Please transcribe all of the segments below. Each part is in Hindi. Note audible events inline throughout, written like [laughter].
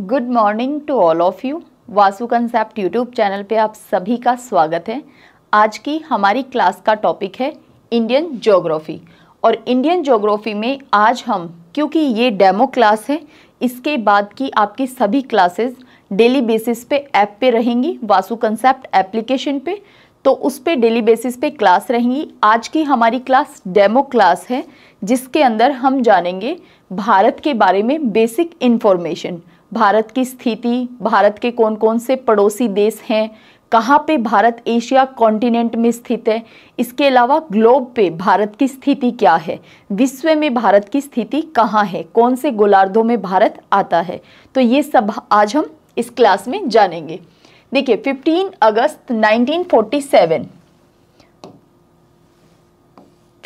good morning to all of you Vasu concept YouTube channel पे आप सभी का स्वागत है आज की हमारी क्लास का टॉपिक है इंडियन ज्योग्राफी और इंडियन ज्योग्राफी में आज हम क्योंकि ये डेमो क्लास है इसके बाद की आपकी सभी क्लासेस डेली बेसिस पे ऐप पे रहेंगी वासु कंसेप्ट एप्लीकेशन पे तो उस पर डेली बेसिस पे क्लास रहेंगी आज की हमारी क्लास डेमो क्लास है जिसके अंदर हम जानेंगे भारत के बारे में बेसिक इन्फॉर्मेशन भारत की स्थिति भारत के कौन कौन से पड़ोसी देश हैं कहाँ पे भारत एशिया कॉन्टिनेंट में स्थित है इसके अलावा ग्लोब पे भारत की स्थिति क्या है विश्व में भारत की स्थिति कहाँ है कौन से गोलार्धों में भारत आता है तो ये सब आज हम इस क्लास में जानेंगे देखिए 15 अगस्त 1947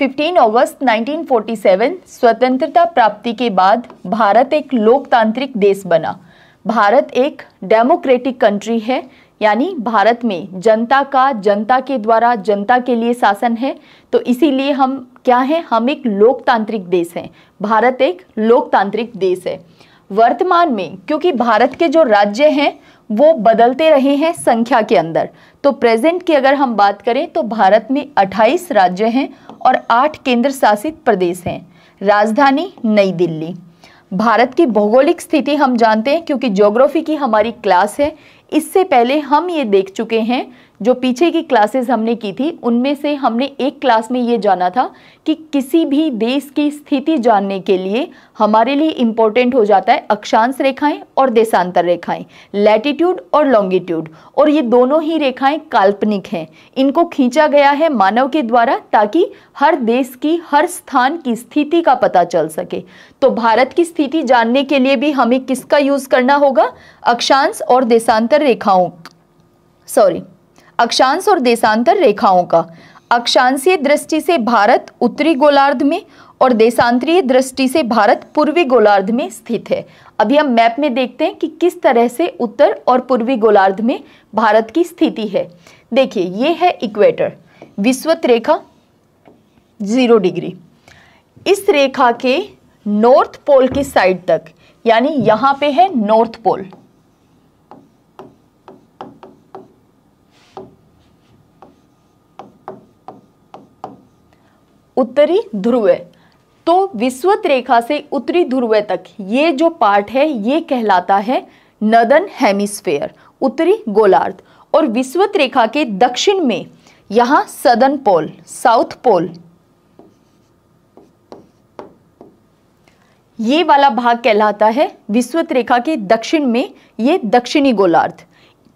15 अगस्त 1947 स्वतंत्रता प्राप्ति के बाद भारत एक लोकतांत्रिक देश बना भारत एक डेमोक्रेटिक कंट्री है यानी भारत में जनता का जनता के द्वारा जनता के लिए शासन है तो इसीलिए हम क्या हैं हम एक लोकतांत्रिक देश हैं भारत एक लोकतांत्रिक देश है वर्तमान में क्योंकि भारत के जो राज्य हैं वो बदलते रहे हैं संख्या के अंदर तो प्रेजेंट की अगर हम बात करें तो भारत में 28 राज्य हैं और 8 केंद्र शासित प्रदेश हैं राजधानी नई दिल्ली भारत की भौगोलिक स्थिति हम जानते हैं क्योंकि ज्योग्राफी की हमारी क्लास है इससे पहले हम ये देख चुके हैं जो पीछे की क्लासेस हमने की थी उनमें से हमने एक क्लास में ये जाना था कि किसी भी देश की स्थिति जानने के लिए हमारे लिए इम्पोर्टेंट हो जाता है अक्षांश रेखाएं और देशांतर रेखाएं लैटिट्यूड और लॉन्गिट्यूड और ये दोनों ही रेखाएं काल्पनिक हैं इनको खींचा गया है मानव के द्वारा ताकि हर देश की हर स्थान की स्थिति का पता चल सके तो भारत की स्थिति जानने के लिए भी हमें किसका यूज़ करना होगा अक्षांश और देशांतर रेखाओं सॉरी अक्षांश और देशांतर रेखाओं का अक्षांशीय दृष्टि से भारत उत्तरी गोलार्ध में और देशांतरीय दृष्टि से भारत पूर्वी गोलार्ध में स्थित है अभी हम मैप में देखते हैं कि किस तरह से उत्तर और पूर्वी गोलार्ध में भारत की स्थिति है देखिए ये है इक्वेटर विश्वत रेखा जीरो डिग्री इस रेखा के नॉर्थ पोल की साइड तक यानी यहाँ पे है नॉर्थ पोल उत्तरी ध्रुव तो विश्वत रेखा से उत्तरी ध्रुव तक ये जो पार्ट है ये कहलाता है नदन हेमिस्फेयर उत्तरी गोलार्ध और विश्वत रेखा के दक्षिण में यहां सदन पोल साउथ पोल ये वाला भाग कहलाता है विश्वत रेखा के दक्षिण में ये दक्षिणी गोलार्ध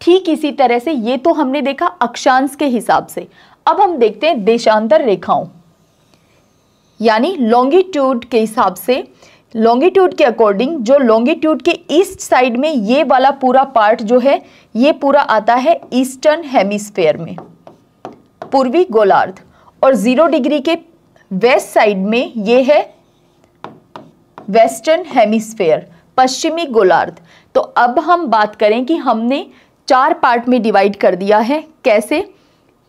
ठीक इसी तरह से ये तो हमने देखा अक्षांश के हिसाब से अब हम देखते हैं देशांतर रेखाओं यानी लॉन्गिट्यूड के हिसाब से लॉन्गिट्यूड के अकॉर्डिंग जो लॉन्गिट्यूड के ईस्ट साइड में ये वाला पूरा पार्ट जो है ये पूरा आता है ईस्टर्न हेमिस्फेयर में पूर्वी गोलार्ध और ज़ीरो डिग्री के वेस्ट साइड में ये है वेस्टर्न हेमिस्फेयर पश्चिमी गोलार्ध तो अब हम बात करें कि हमने चार पार्ट में डिवाइड कर दिया है कैसे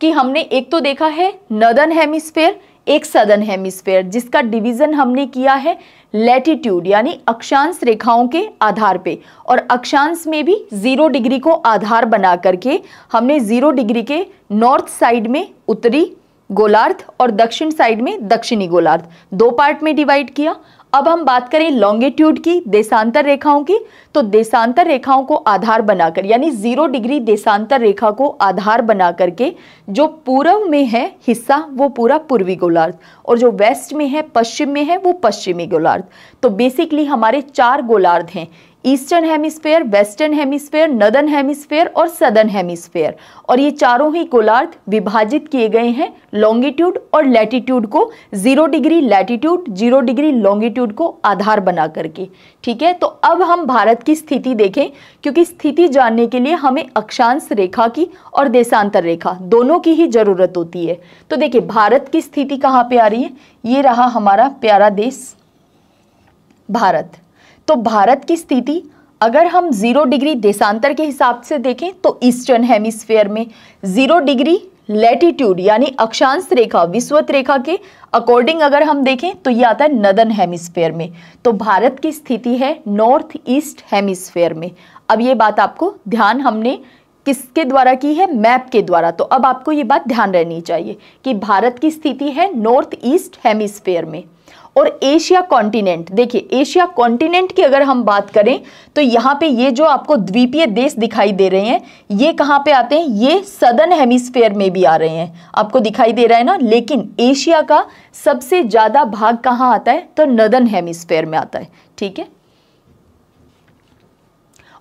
कि हमने एक तो देखा है नदर्न हेमिस्फेयर एक सदन हेमिस्फेयर जिसका डिवीजन हमने किया है लेटिट्यूड यानी अक्षांश रेखाओं के आधार पे और अक्षांश में भी जीरो डिग्री को आधार बना करके हमने जीरो डिग्री के नॉर्थ साइड में उत्तरी गोलार्ध और दक्षिण साइड में दक्षिणी गोलार्ध दो पार्ट में डिवाइड किया अब हम बात करें लॉन्गिट्यूड की देशांतर रेखाओं की तो देशांतर रेखाओं को आधार बनाकर यानी जीरो डिग्री देशांतर रेखा को आधार बना करके जो पूर्व में है हिस्सा वो पूरा पूर्वी गोलार्ध और जो वेस्ट में है पश्चिम में है वो पश्चिमी गोलार्ध तो बेसिकली हमारे चार गोलार्ध हैं eastern hemisphere western hemisphere northern hemisphere और सदर्न हेमिस्फेयर और ये चारों ही गोलार्ध विभाजित किए गए हैं लॉन्गिट्यूड और लैटिट्यूड को zero degree latitude zero degree longitude को आधार बना करके ठीक है तो अब हम भारत की स्थिति देखें क्योंकि स्थिति जानने के लिए हमें अक्षांश रेखा की और देशांतर रेखा दोनों की ही जरूरत होती है तो देखिए भारत की स्थिति कहाँ पर आ रही है ये रहा हमारा प्यारा देश भारत तो भारत की स्थिति अगर हम ज़ीरो डिग्री देशांतर के हिसाब से देखें तो ईस्टर्न हेमिस्फेयर में ज़ीरो डिग्री लेटीट्यूड यानी अक्षांश रेखा विश्वत रेखा के अकॉर्डिंग अगर हम देखें तो ये आता है नदन हेमिस्फेयर में तो भारत की स्थिति है नॉर्थ ईस्ट हेमिस्फेयर में अब ये बात आपको ध्यान हमने किसके द्वारा की है मैप के द्वारा तो अब आपको ये बात ध्यान रहनी चाहिए कि भारत की स्थिति है नॉर्थ ईस्ट हेमिस्फेयर में और एशिया कॉन्टिनेंट देखिए एशिया कॉन्टिनेंट की अगर हम बात करें तो यहाँ पे ये जो आपको द्वीपीय देश दिखाई दे रहे हैं ये कहाँ पे आते हैं ये सदर्न हेमिस्फेयर में भी आ रहे हैं आपको दिखाई दे रहा है ना लेकिन एशिया का सबसे ज़्यादा भाग कहाँ आता है तो नदन हेमिस्फेयर में आता है ठीक है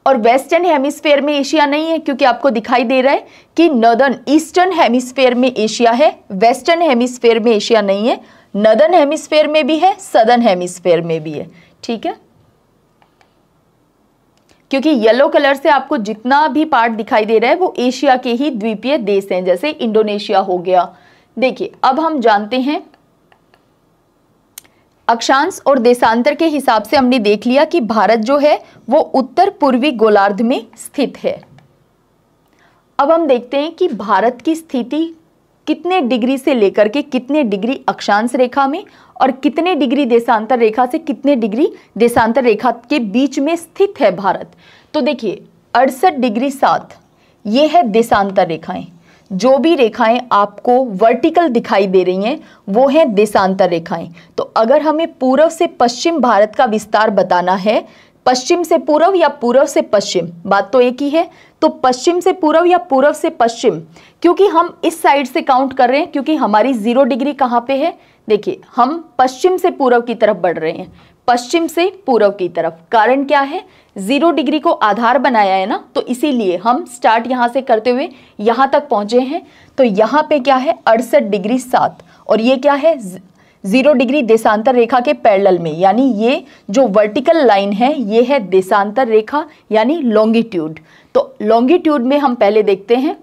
और वेस्टर्न हेमिस्फेयर में एशिया नहीं है क्योंकि आपको दिखाई दे रहा है कि नदन ईस्टर्न हेमिस्फेयर में एशिया है वेस्टर्न हेमिस्फेयर में एशिया नहीं है नदन हेमिस्फेयर में भी है सदन हेमिस्फेयर में भी है ठीक है क्योंकि येलो कलर से आपको जितना भी पार्ट दिखाई दे रहा है वो एशिया के ही द्वीपीय देश हैं जैसे इंडोनेशिया हो गया देखिए अब हम जानते हैं अक्षांश और देशांतर के हिसाब से हमने देख लिया कि भारत जो है वो उत्तर पूर्वी गोलार्ध में स्थित है अब हम देखते हैं कि भारत की स्थिति कितने डिग्री से लेकर के कितने डिग्री अक्षांश रेखा में और कितने डिग्री देशांतर रेखा से कितने डिग्री देशांतर रेखा के बीच में स्थित है भारत तो देखिए अड़सठ डिग्री सात ये है देशांतर रेखाएं जो भी रेखाएं आपको वर्टिकल दिखाई दे रही हैं वो हैं देशांतर रेखाएं तो अगर हमें पूर्व से पश्चिम भारत का विस्तार बताना है पश्चिम से पूर्व या पूर्व से पश्चिम बात तो एक ही है तो पश्चिम से पूर्व या पूर्व से पश्चिम क्योंकि हम इस साइड से काउंट कर रहे हैं क्योंकि हमारी जीरो डिग्री कहाँ पे है देखिए हम पश्चिम से पूर्व की तरफ बढ़ रहे हैं पश्चिम से पूर्व की तरफ कारण क्या है जीरो डिग्री को आधार बनाया है ना तो इसीलिए हम स्टार्ट यहाँ से करते हुए यहाँ तक पहुँचे हैं तो यहाँ पे क्या है अड़सठ डिग्री सात और ये क्या है जीरो डिग्री देशांतर रेखा के पैरल में यानी ये जो वर्टिकल लाइन है ये है देशांतर रेखा यानी लॉन्गिट्यूड तो लॉन्गिट्यूड में हम पहले देखते हैं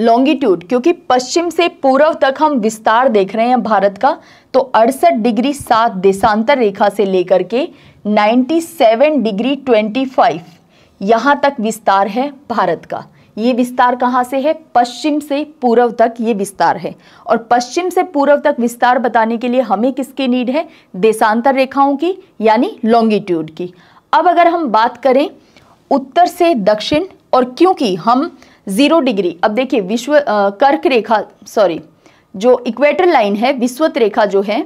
लॉन्गिट्यूड क्योंकि पश्चिम से पूर्व तक हम विस्तार देख रहे हैं भारत का तो अड़सठ डिग्री सात देशांतर रेखा से लेकर के 97 डिग्री 25 यहाँ तक विस्तार है भारत का ये विस्तार कहाँ से है पश्चिम से पूर्व तक ये विस्तार है और पश्चिम से पूर्व तक विस्तार बताने के लिए हमें किसकी नीड है देशांतर रेखाओं की यानी लॉन्गिट्यूड की अब अगर हम बात करें उत्तर से दक्षिण और क्योंकि हम जीरो डिग्री अब देखिए विश्व आ, कर्क रेखा सॉरी जो इक्वेटर लाइन है विश्वत रेखा जो है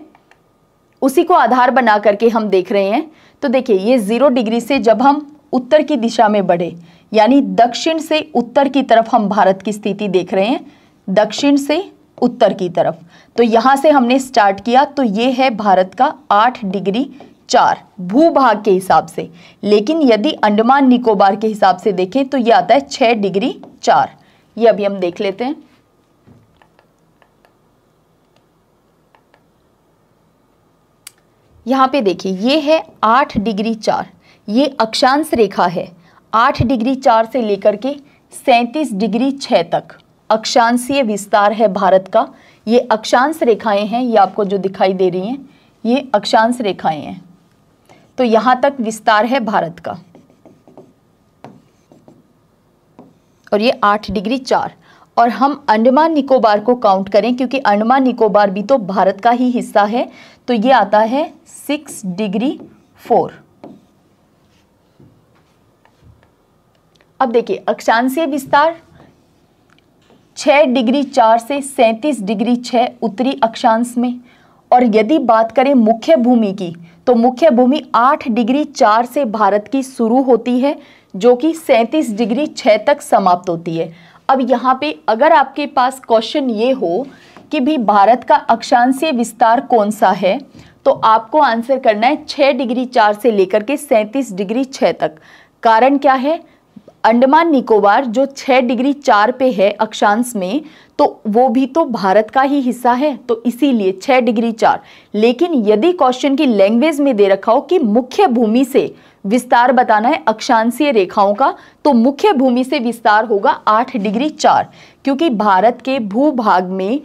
उसी को आधार बना करके हम देख रहे हैं तो देखिए ये ज़ीरो डिग्री से जब हम उत्तर की दिशा में बढ़े यानी दक्षिण से उत्तर की तरफ हम भारत की स्थिति देख रहे हैं दक्षिण से उत्तर की तरफ तो यहां से हमने स्टार्ट किया तो ये है भारत का आठ डिग्री चार भूभाग के हिसाब से लेकिन यदि अंडमान निकोबार के हिसाब से देखें तो ये आता है छह डिग्री चार ये अभी हम देख लेते हैं यहां पे देखिए ये है आठ डिग्री चार ये अक्षांश रेखा है आठ डिग्री चार से लेकर के सैंतीस डिग्री छः तक अक्षांशीय विस्तार है भारत का ये अक्षांश रेखाएं हैं ये आपको जो दिखाई दे रही हैं ये अक्षांश रेखाएं हैं तो यहाँ तक विस्तार है भारत का और ये आठ डिग्री चार और हम अंडमान निकोबार को काउंट करें क्योंकि अंडमान निकोबार भी तो भारत का ही हिस्सा है तो ये आता है सिक्स डिग्री फोर अब देखिए अक्षांशीय विस्तार छः डिग्री चार से सैंतीस डिग्री छः उत्तरी अक्षांश में और यदि बात करें मुख्य भूमि की तो मुख्य भूमि आठ डिग्री चार से भारत की शुरू होती है जो कि सैंतीस डिग्री छः तक समाप्त होती है अब यहाँ पे अगर आपके पास क्वेश्चन ये हो कि भी भारत का अक्षांशीय विस्तार कौन सा है तो आपको आंसर करना है छः डिग्री चार से लेकर के सैंतीस डिग्री छः तक कारण क्या है अंडमान निकोबार जो छह डिग्री चार पे है अक्षांश में तो वो भी तो भारत का ही हिस्सा है तो इसीलिए छह डिग्री चार लेकिन यदि क्वेश्चन की लैंग्वेज में दे रखा हो कि मुख्य भूमि से विस्तार बताना है अक्षांशीय रेखाओं का तो मुख्य भूमि से विस्तार होगा आठ डिग्री चार क्योंकि भारत के भूभाग में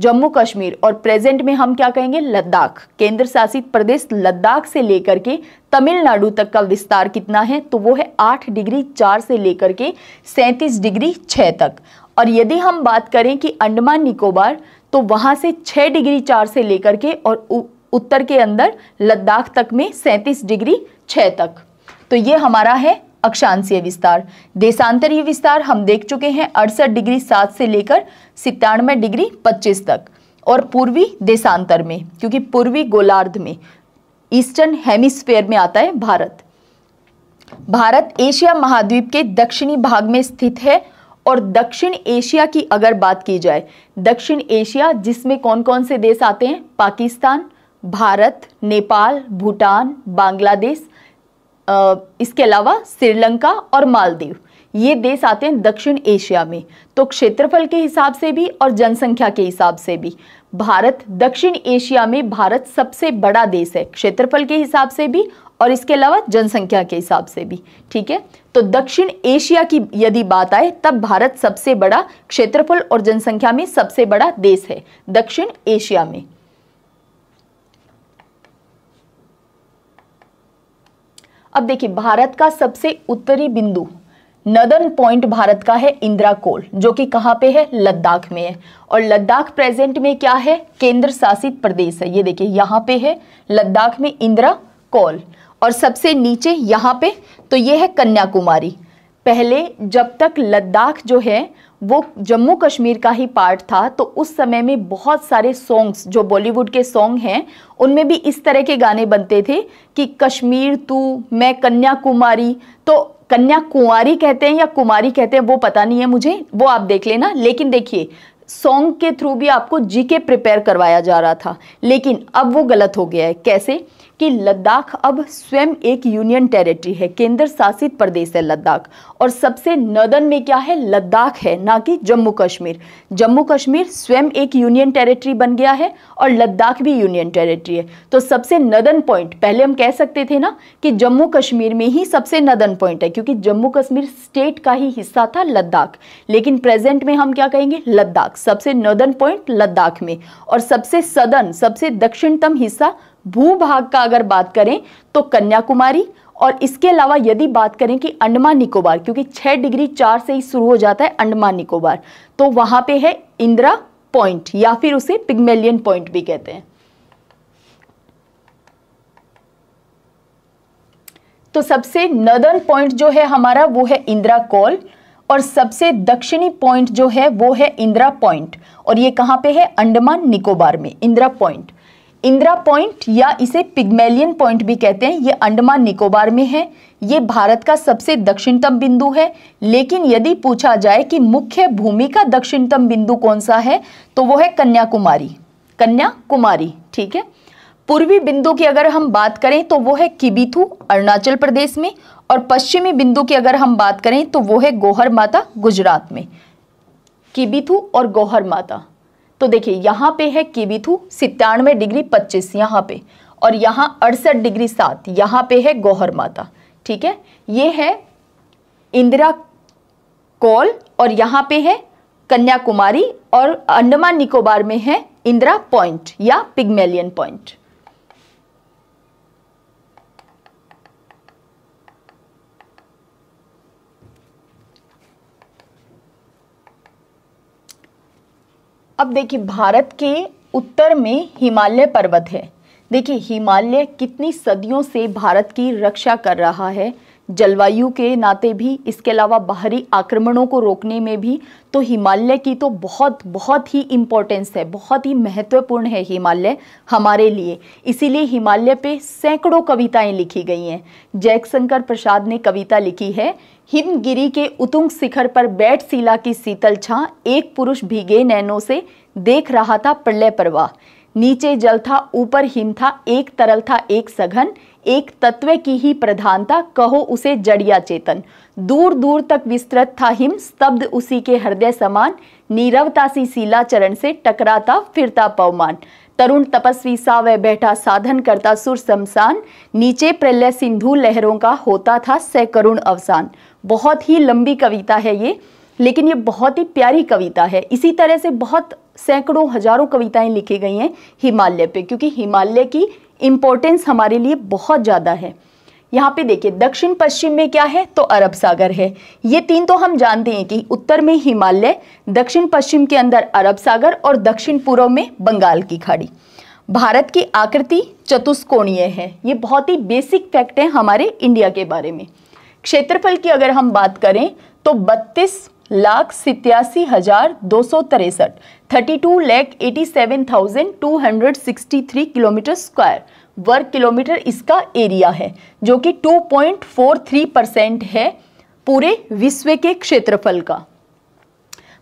जम्मू कश्मीर और प्रेजेंट में हम क्या कहेंगे लद्दाख केंद्र शासित प्रदेश लद्दाख से लेकर के तमिलनाडु तक का विस्तार कितना है तो वो है आठ डिग्री चार से लेकर के सैंतीस डिग्री छः तक और यदि हम बात करें कि अंडमान निकोबार तो वहाँ से छः डिग्री चार से लेकर के और उत्तर के अंदर लद्दाख तक में सैंतीस डिग्री छः तक तो ये हमारा है अक्षांशीय विस्तार देशांतरीय विस्तार हम देख चुके हैं अड़सठ डिग्री सात से लेकर सितानवे डिग्री पच्चीस तक और पूर्वी देशांतर में क्योंकि पूर्वी गोलार्ध में ईस्टर्न हेमिस्फेयर में आता है भारत भारत एशिया महाद्वीप के दक्षिणी भाग में स्थित है और दक्षिण एशिया की अगर बात की जाए दक्षिण एशिया जिसमें कौन कौन से देश आते हैं पाकिस्तान भारत नेपाल भूटान बांग्लादेश इसके अलावा श्रीलंका और मालदीव ये देश आते हैं दक्षिण एशिया में तो क्षेत्रफल के हिसाब से भी और जनसंख्या के हिसाब से भी भारत दक्षिण एशिया में भारत सबसे बड़ा देश है क्षेत्रफल के हिसाब से भी और इसके अलावा जनसंख्या के हिसाब से भी ठीक है तो दक्षिण एशिया की यदि बात आए तब भारत सबसे बड़ा क्षेत्रफल और जनसंख्या में सबसे बड़ा देश है दक्षिण एशिया में अब देखिए भारत का सबसे उत्तरी बिंदु नदन पॉइंट भारत का है इंदिरा कोल जो कि कहाँ पे है लद्दाख में है और लद्दाख प्रेजेंट में क्या है केंद्र शासित प्रदेश है ये देखिए यहाँ पे है लद्दाख में इंदिरा कोल और सबसे नीचे यहाँ पे तो ये है कन्याकुमारी पहले जब तक लद्दाख जो है वो जम्मू कश्मीर का ही पार्ट था तो उस समय में बहुत सारे सॉन्ग्स जो बॉलीवुड के सॉन्ग हैं उनमें भी इस तरह के गाने बनते थे कि कश्मीर तू मैं कन्याकुमारी तो कन्याकुमारी कहते हैं या कुमारी कहते हैं वो पता नहीं है मुझे वो आप देख लेना लेकिन देखिए सॉन्ग के थ्रू भी आपको जीके प्रिपेयर करवाया जा रहा था लेकिन अब वो गलत हो गया है कैसे कि लद्दाख अब स्वयं एक यूनियन टेरिटरी है केंद्र शासित प्रदेश है लद्दाख और सबसे नदन में क्या है लद्दाख है ना कि जम्मू कश्मीर जम्मू कश्मीर स्वयं एक यूनियन टेरिटरी बन गया है और लद्दाख भी यूनियन टेरिटरी है तो सबसे नदन पॉइंट पहले हम कह सकते थे ना कि जम्मू कश्मीर में ही सबसे नदन पॉइंट है क्योंकि जम्मू कश्मीर स्टेट का ही हिस्सा था लद्दाख लेकिन प्रेजेंट में हम क्या कहेंगे लद्दाख सबसे नदन पॉइंट लद्दाख में और सबसे सदन सबसे दक्षिणतम हिस्सा भूभाग का अगर बात करें तो कन्याकुमारी और इसके अलावा यदि बात करें कि अंडमान निकोबार क्योंकि छह डिग्री चार से ही शुरू हो जाता है अंडमान निकोबार तो वहां पे है इंदिरा पॉइंट या फिर उसे पिग्मेलियन पॉइंट भी कहते हैं तो सबसे नदर्न पॉइंट जो है हमारा वो है इंदिरा कॉल और सबसे दक्षिणी पॉइंट जो है वो है इंदिरा पॉइंट और ये कहां पे है अंडमान निकोबार में इंदिरा पॉइंट इंदिरा पॉइंट या इसे पिग्मेलियन पॉइंट भी कहते हैं ये अंडमान निकोबार में है ये भारत का सबसे दक्षिणतम बिंदु है लेकिन यदि पूछा जाए कि मुख्य भूमि का दक्षिणतम बिंदु कौन सा है तो वो है कन्याकुमारी कन्याकुमारी ठीक है पूर्वी बिंदु की अगर हम बात करें तो वो है किबिथू अरुणाचल प्रदेश में और पश्चिमी बिंदु की अगर हम बात करें तो वो है गोहर माता गुजरात में किबिथू और गोहर माता तो देखिए यहाँ पे है किबिथू सितानवे डिग्री पच्चीस यहाँ पे और यहाँ अड़सठ डिग्री सात यहाँ पे है गौहर माता ठीक है ये है इंदिरा कौल और यहाँ पे है कन्याकुमारी और अंडमान निकोबार में है इंदिरा पॉइंट या पिग्मेलियन पॉइंट अब देखिए भारत के उत्तर में हिमालय पर्वत है देखिए हिमालय कितनी सदियों से भारत की रक्षा कर रहा है जलवायु के नाते भी इसके अलावा बाहरी आक्रमणों को रोकने में भी तो हिमालय की तो बहुत बहुत ही इम्पोर्टेंस है बहुत ही महत्वपूर्ण है हिमालय हमारे लिए इसीलिए हिमालय पे सैकड़ों कविताएं लिखी गई हैं जयशंकर प्रसाद ने कविता लिखी है हिमगिरी के उतुंग शिखर पर बैठ सीला की शीतल छा एक पुरुष भीगे नैनों से देख रहा था प्रलय प्रवाह नीचे जल था ऊपर हिम था एक तरल था एक सघन एक तत्व की ही प्रधानता कहो उसे जड़िया चेतन दूर दूर तक विस्तृत था हिम स्तब्ध उसी के हृदय समान नीरवता सी सीला चरण से टकराता फिरता पवमान तरुण तपस्वी सा वह बैठा साधन करता सुर शमशान नीचे प्रलय सिंधु लहरों का होता था सकरुण अवसान बहुत ही लंबी कविता है ये लेकिन ये बहुत ही प्यारी कविता है इसी तरह से बहुत सैकड़ों हजारों कविताएं लिखी गई हैं हिमालय पे क्योंकि हिमालय की इम्पोर्टेंस हमारे लिए बहुत ज़्यादा है यहाँ पे देखिए दक्षिण पश्चिम में क्या है तो अरब सागर है ये तीन तो हम जानते हैं कि उत्तर में हिमालय दक्षिण पश्चिम के अंदर अरब सागर और दक्षिण पूर्व में बंगाल की खाड़ी भारत की आकृति चतुष्कोणीय है ये बहुत ही बेसिक फैक्ट है हमारे इंडिया के बारे में क्षेत्रफल की अगर हम बात करें तो बत्तीस लाख सितयासी हजार दो सौ तिरसठ thirty two lakh eighty seven thousand two hundred sixty three kilometre square वर्ग किलोमीटर इसका एरिया है जो कि two point four three percent है पूरे विश्व के क्षेत्रफल का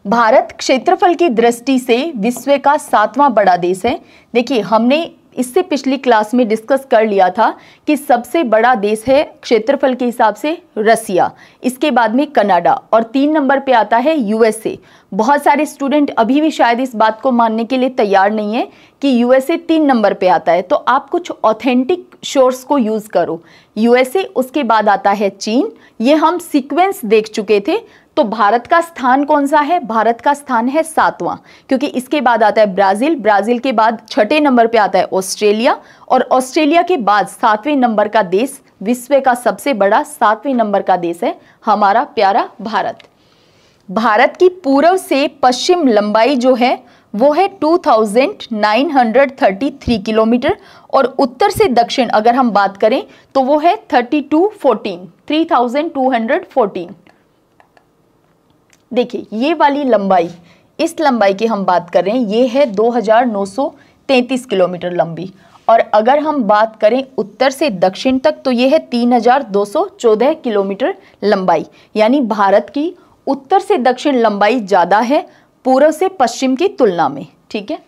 भारत क्षेत्रफल की दृष्टि से विश्व का सातवां बड़ा देश है देखिए हमने इससे पिछली क्लास में डिस्कस कर लिया था कि सबसे बड़ा देश है क्षेत्रफल के हिसाब से रसिया इसके बाद में कनाडा और तीन नंबर पे आता है यूएसए बहुत सारे स्टूडेंट अभी भी शायद इस बात को मानने के लिए तैयार नहीं है कि यूएसए तीन नंबर पे आता है तो आप कुछ ऑथेंटिक शोर्स को यूज़ करो यूएसए उसके बाद आता है चीन ये हम सिक्वेंस देख चुके थे तो भारत का स्थान कौन सा है भारत का स्थान है सातवां क्योंकि इसके बाद आता है ब्राजील ब्राजील के बाद छठे नंबर पे आता है ऑस्ट्रेलिया और ऑस्ट्रेलिया के बाद सातवें नंबर का देश विश्व का सबसे बड़ा सातवें नंबर का देश है हमारा प्यारा भारत भारत की पूर्व से पश्चिम लंबाई जो है वो है 2,933 किलोमीटर और उत्तर से दक्षिण अगर हम बात करें तो वो है 3214 3214 देखिए ये वाली लंबाई इस लंबाई की हम बात करें ये है 2933 किलोमीटर लंबी और अगर हम बात करें उत्तर से दक्षिण तक तो ये है 3214 किलोमीटर लंबाई यानी भारत की उत्तर से दक्षिण लंबाई ज़्यादा है पूर्व से पश्चिम की तुलना में ठीक है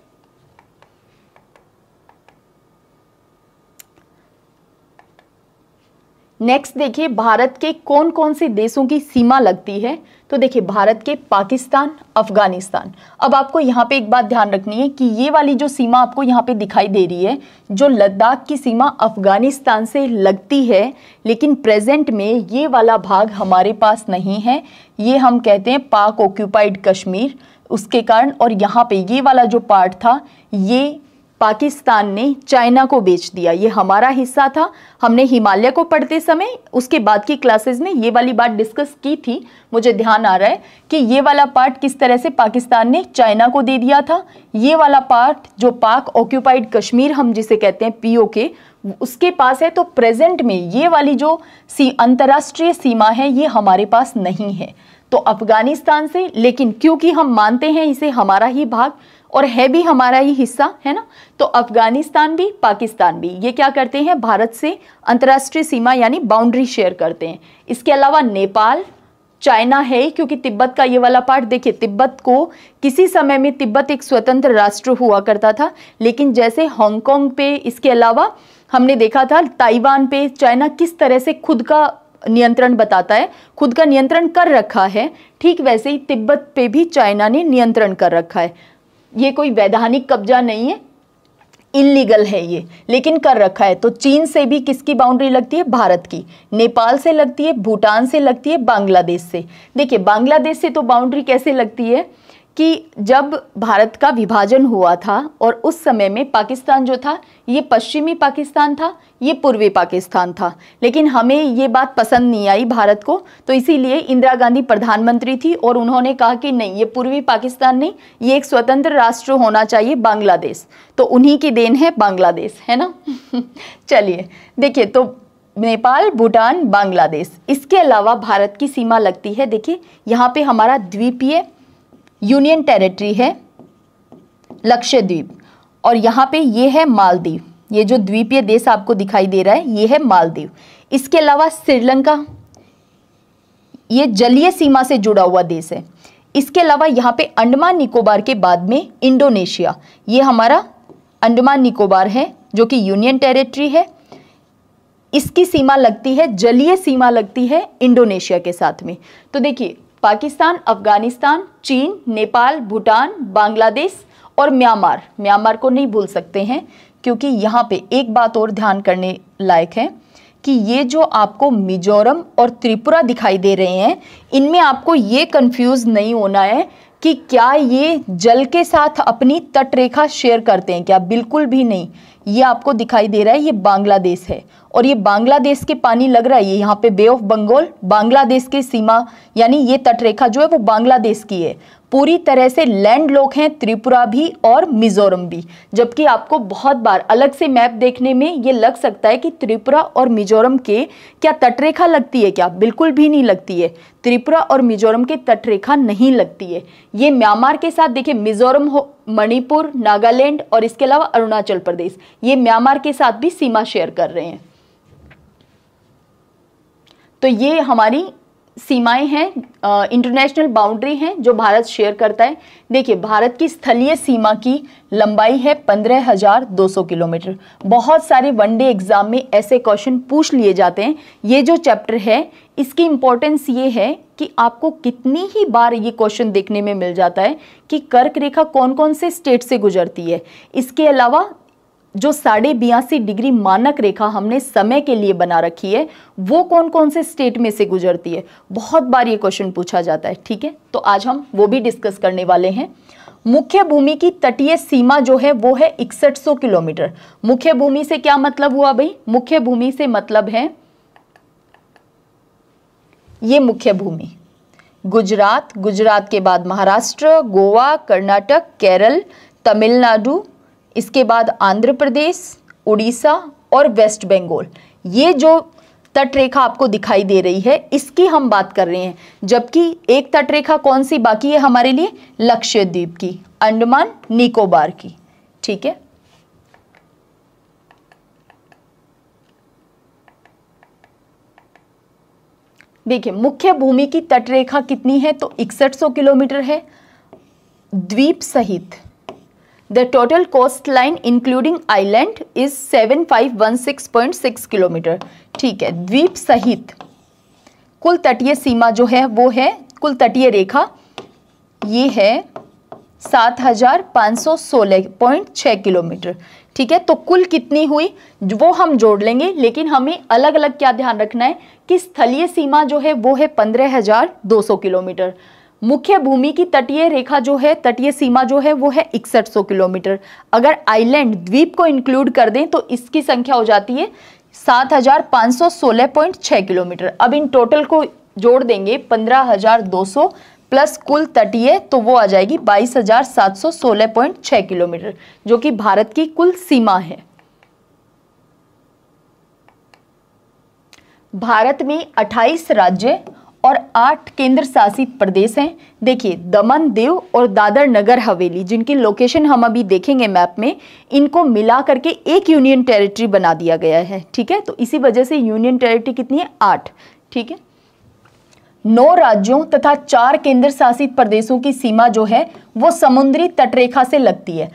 नेक्स्ट देखिए भारत के कौन कौन से देशों की सीमा लगती है तो देखिए भारत के पाकिस्तान अफगानिस्तान अब आपको यहाँ पे एक बात ध्यान रखनी है कि ये वाली जो सीमा आपको यहाँ पे दिखाई दे रही है जो लद्दाख की सीमा अफगानिस्तान से लगती है लेकिन प्रेजेंट में ये वाला भाग हमारे पास नहीं है ये हम कहते हैं पाक ऑक्यूपाइड कश्मीर उसके कारण और यहाँ पे ये वाला जो पार्ट था ये पाकिस्तान ने चाइना को बेच दिया ये हमारा हिस्सा था हमने हिमालय को पढ़ते समय उसके बाद की क्लासेस में ये वाली बात डिस्कस की थी मुझे ध्यान आ रहा है कि ये वाला पार्ट किस तरह से पाकिस्तान ने चाइना को दे दिया था ये वाला पार्ट जो पाक ऑक्यूपाइड कश्मीर हम जिसे कहते हैं पीओ के उसके पास है तो प्रेजेंट में ये वाली जो सी अंतर्राष्ट्रीय सीमा है ये हमारे पास नहीं है तो अफ़गानिस्तान से लेकिन क्योंकि हम मानते हैं इसे हमारा ही भाग और है भी हमारा ही हिस्सा है ना तो अफगानिस्तान भी पाकिस्तान भी ये क्या करते हैं भारत से अंतर्राष्ट्रीय सीमा यानी बाउंड्री शेयर करते हैं इसके अलावा नेपाल चाइना है क्योंकि तिब्बत का ये वाला पार्ट देखिए तिब्बत को किसी समय में तिब्बत एक स्वतंत्र राष्ट्र हुआ करता था लेकिन जैसे हांगकॉन्ग पे इसके अलावा हमने देखा था ताइवान पे चाइना किस तरह से खुद का नियंत्रण बताता है खुद का नियंत्रण कर रखा है ठीक वैसे ही तिब्बत पे भी चाइना ने नियंत्रण कर रखा है ये कोई वैधानिक कब्जा नहीं है इलीगल है ये लेकिन कर रखा है तो चीन से भी किसकी बाउंड्री लगती है भारत की नेपाल से लगती है भूटान से लगती है बांग्लादेश से देखिए बांग्लादेश से तो बाउंड्री कैसे लगती है कि जब भारत का विभाजन हुआ था और उस समय में पाकिस्तान जो था ये पश्चिमी पाकिस्तान था ये पूर्वी पाकिस्तान था लेकिन हमें ये बात पसंद नहीं आई भारत को तो इसीलिए इंदिरा गांधी प्रधानमंत्री थी और उन्होंने कहा कि नहीं ये पूर्वी पाकिस्तान नहीं ये एक स्वतंत्र राष्ट्र होना चाहिए बांग्लादेश तो उन्हीं की देन है बांग्लादेश है ना [laughs] चलिए देखिए तो नेपाल भूटान बांग्लादेश इसके अलावा भारत की सीमा लगती है देखिए यहाँ पे हमारा द्वीपीय यूनियन टेरिटरी है लक्षद्वीप और यहाँ पे ये है मालदीव ये जो द्वीपीय देश आपको दिखाई दे रहा है ये है मालदीव इसके अलावा श्रीलंका ये जलीय सीमा से जुड़ा हुआ देश है इसके अलावा यहाँ पे अंडमान निकोबार के बाद में इंडोनेशिया ये हमारा अंडमान निकोबार है जो कि यूनियन टेरिटरी है इसकी सीमा लगती है जलीय सीमा लगती है इंडोनेशिया के साथ में तो देखिए पाकिस्तान अफगानिस्तान चीन नेपाल भूटान बांग्लादेश और म्यांमार म्यांमार को नहीं भूल सकते हैं क्योंकि यहाँ पे एक बात और ध्यान करने लायक है कि ये जो आपको मिजोरम और त्रिपुरा दिखाई दे रहे हैं इनमें आपको ये कंफ्यूज नहीं होना है कि क्या ये जल के साथ अपनी तटरेखा शेयर करते हैं क्या बिल्कुल भी नहीं ये आपको दिखाई दे रहा है ये बांग्लादेश है और ये बांग्लादेश के पानी लग रहा है ये यहाँ पे बे ऑफ बंगाल बांग्लादेश की सीमा यानी ये तटरेखा जो है वो बांग्लादेश की है पूरी तरह से लैंड लोक हैं त्रिपुरा भी और मिजोरम भी जबकि आपको बहुत बार अलग से मैप देखने में ये लग सकता है कि त्रिपुरा और मिजोरम के क्या तटरेखा लगती है क्या बिल्कुल भी नहीं लगती है त्रिपुरा और मिजोरम के तटरेखा नहीं लगती है ये म्यांमार के साथ देखिए मिजोरम हो मणिपुर नागालैंड और इसके अलावा अरुणाचल प्रदेश ये म्यांमार के साथ भी सीमा शेयर कर रहे हैं तो ये हमारी सीमाएं हैं इंटरनेशनल बाउंड्री हैं जो भारत शेयर करता है देखिए भारत की स्थलीय सीमा की लंबाई है 15,200 किलोमीटर बहुत सारे वनडे एग्ज़ाम में ऐसे क्वेश्चन पूछ लिए जाते हैं ये जो चैप्टर है इसकी इम्पोर्टेंस ये है कि आपको कितनी ही बार ये क्वेश्चन देखने में मिल जाता है कि कर्क रेखा कौन कौन से स्टेट से गुजरती है इसके अलावा जो साढ़े बयासी डिग्री मानक रेखा हमने समय के लिए बना रखी है वो कौन कौन से स्टेट में से गुजरती है बहुत बार ये क्वेश्चन पूछा जाता है ठीक है तो आज हम वो भी डिस्कस करने वाले हैं मुख्य भूमि की तटीय सीमा जो है वो है इकसठ किलोमीटर मुख्य भूमि से क्या मतलब हुआ भाई मुख्य भूमि से मतलब है ये मुख्य भूमि गुजरात गुजरात के बाद महाराष्ट्र गोवा कर्नाटक केरल तमिलनाडु इसके बाद आंध्र प्रदेश उड़ीसा और वेस्ट बंगाल ये जो तटरेखा आपको दिखाई दे रही है इसकी हम बात कर रहे हैं जबकि एक तटरेखा कौन सी बाकी है हमारे लिए लक्षद्वीप की अंडमान निकोबार की ठीक है देखिए मुख्य भूमि की तटरेखा कितनी है तो इकसठ किलोमीटर है द्वीप सहित The total seven five including island is 7516.6 किलोमीटर ठीक है द्वीप सहित कुल तटीय सीमा जो है वो है कुल तटीय रेखा ये है 7516.6 किलोमीटर ठीक है तो कुल कितनी हुई वो हम जोड़ लेंगे लेकिन हमें अलग अलग क्या ध्यान रखना है कि स्थलीय सीमा जो है वो है 15200 किलोमीटर मुख्य भूमि की तटीय रेखा जो है तटीय सीमा जो है वो है इकसठ किलोमीटर अगर आइलैंड द्वीप को इंक्लूड कर दें तो इसकी संख्या हो जाती है 7,516.6 किलोमीटर अब इन टोटल को जोड़ देंगे 15,200 प्लस कुल तटीय तो वो आ जाएगी 22,716.6 किलोमीटर जो कि भारत की कुल सीमा है भारत में 28 राज्य और आठ केंद्र शासित प्रदेश हैं देखिए दमन देव और दादर नगर हवेली जिनकी लोकेशन हम अभी देखेंगे मैप में इनको मिला करके एक यूनियन टेरिटरी बना दिया गया है ठीक है तो इसी वजह से यूनियन टेरिटरी कितनी है आठ ठीक है नौ राज्यों तथा चार केंद्र शासित प्रदेशों की सीमा जो है वो समुद्री तटरेखा से लगती है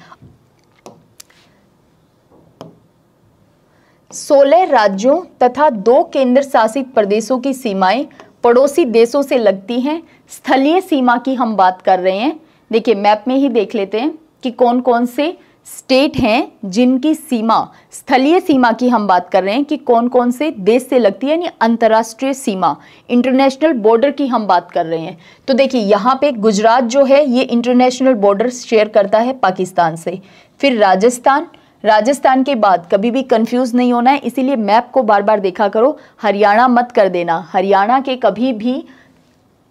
सोलह राज्यों तथा दो केंद्र शासित प्रदेशों की सीमाएं पड़ोसी देशों से लगती हैं स्थलीय सीमा की हम बात कर रहे हैं देखिए मैप में ही देख लेते हैं कि कौन कौन से स्टेट हैं जिनकी सीमा स्थलीय सीमा की हम बात कर रहे हैं कि कौन कौन से देश से लगती है यानी अंतर्राष्ट्रीय सीमा इंटरनेशनल बॉर्डर की हम बात कर रहे हैं तो देखिए यहाँ पे गुजरात जो है ये इंटरनेशनल बॉर्डर शेयर करता है पाकिस्तान से फिर राजस्थान राजस्थान के बाद कभी भी कंफ्यूज नहीं होना है इसीलिए मैप को बार बार देखा करो हरियाणा मत कर देना हरियाणा के कभी भी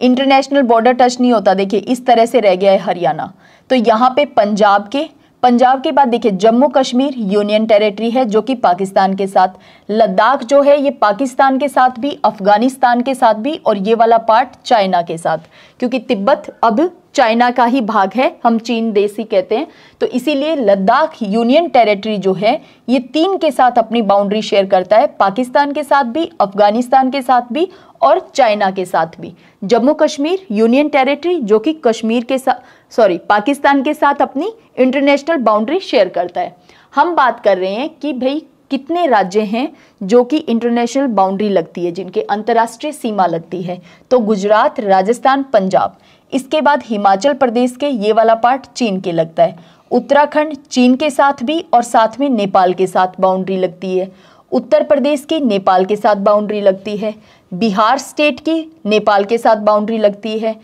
इंटरनेशनल बॉर्डर टच नहीं होता देखिए इस तरह से रह गया है हरियाणा तो यहाँ पे पंजाब के पंजाब के बाद देखिए जम्मू कश्मीर यूनियन टेरिटरी है जो कि पाकिस्तान के साथ लद्दाख जो है ये पाकिस्तान के साथ भी अफगानिस्तान के साथ भी और ये वाला पार्ट चाइना के साथ क्योंकि तिब्बत अब चाइना का ही भाग है हम चीन देश ही कहते हैं तो इसीलिए लद्दाख यूनियन टेरिटरी जो है ये तीन के साथ अपनी बाउंड्री शेयर करता है पाकिस्तान के साथ भी अफगानिस्तान के साथ भी और चाइना के साथ भी जम्मू कश्मीर यूनियन टेरिटरी जो कि कश्मीर के साथ सॉरी पाकिस्तान के साथ अपनी इंटरनेशनल बाउंड्री शेयर करता है हम बात कर रहे हैं कि भाई कितने राज्य हैं जो कि इंटरनेशनल बाउंड्री लगती है जिनके अंतर्राष्ट्रीय सीमा लगती है तो गुजरात राजस्थान पंजाब इसके बाद हिमाचल प्रदेश के ये वाला पार्ट चीन के लगता है उत्तराखंड चीन के साथ भी और साथ में नेपाल के साथ बाउंड्री लगती है उत्तर प्रदेश की नेपाल के साथ बाउंड्री लगती है बिहार स्टेट की नेपाल के साथ बाउंड्री लगती है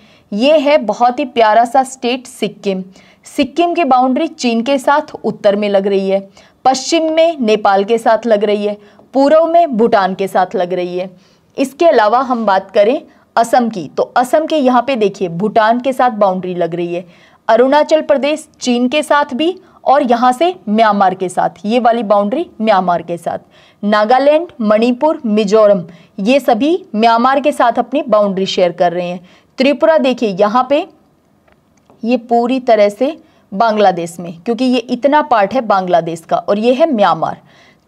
ये है बहुत ही प्यारा सा स्टेट सिक्किम सिक्किम की बाउंड्री चीन के साथ उत्तर में लग रही है पश्चिम में नेपाल के साथ लग रही है पूर्व में भूटान के साथ लग रही है इसके अलावा हम बात करें असम की तो असम के यहाँ पे देखिए भूटान के साथ बाउंड्री लग रही है अरुणाचल प्रदेश चीन के साथ भी और यहाँ से म्यांमार के साथ ये वाली बाउंड्री म्यांमार के साथ नागालैंड मणिपुर मिजोरम ये सभी म्यांमार के साथ अपनी बाउंड्री शेयर कर रहे हैं त्रिपुरा देखिए यहाँ पे ये पूरी तरह से बांग्लादेश में क्योंकि ये इतना पार्ट है बांग्लादेश का और ये है म्यांमार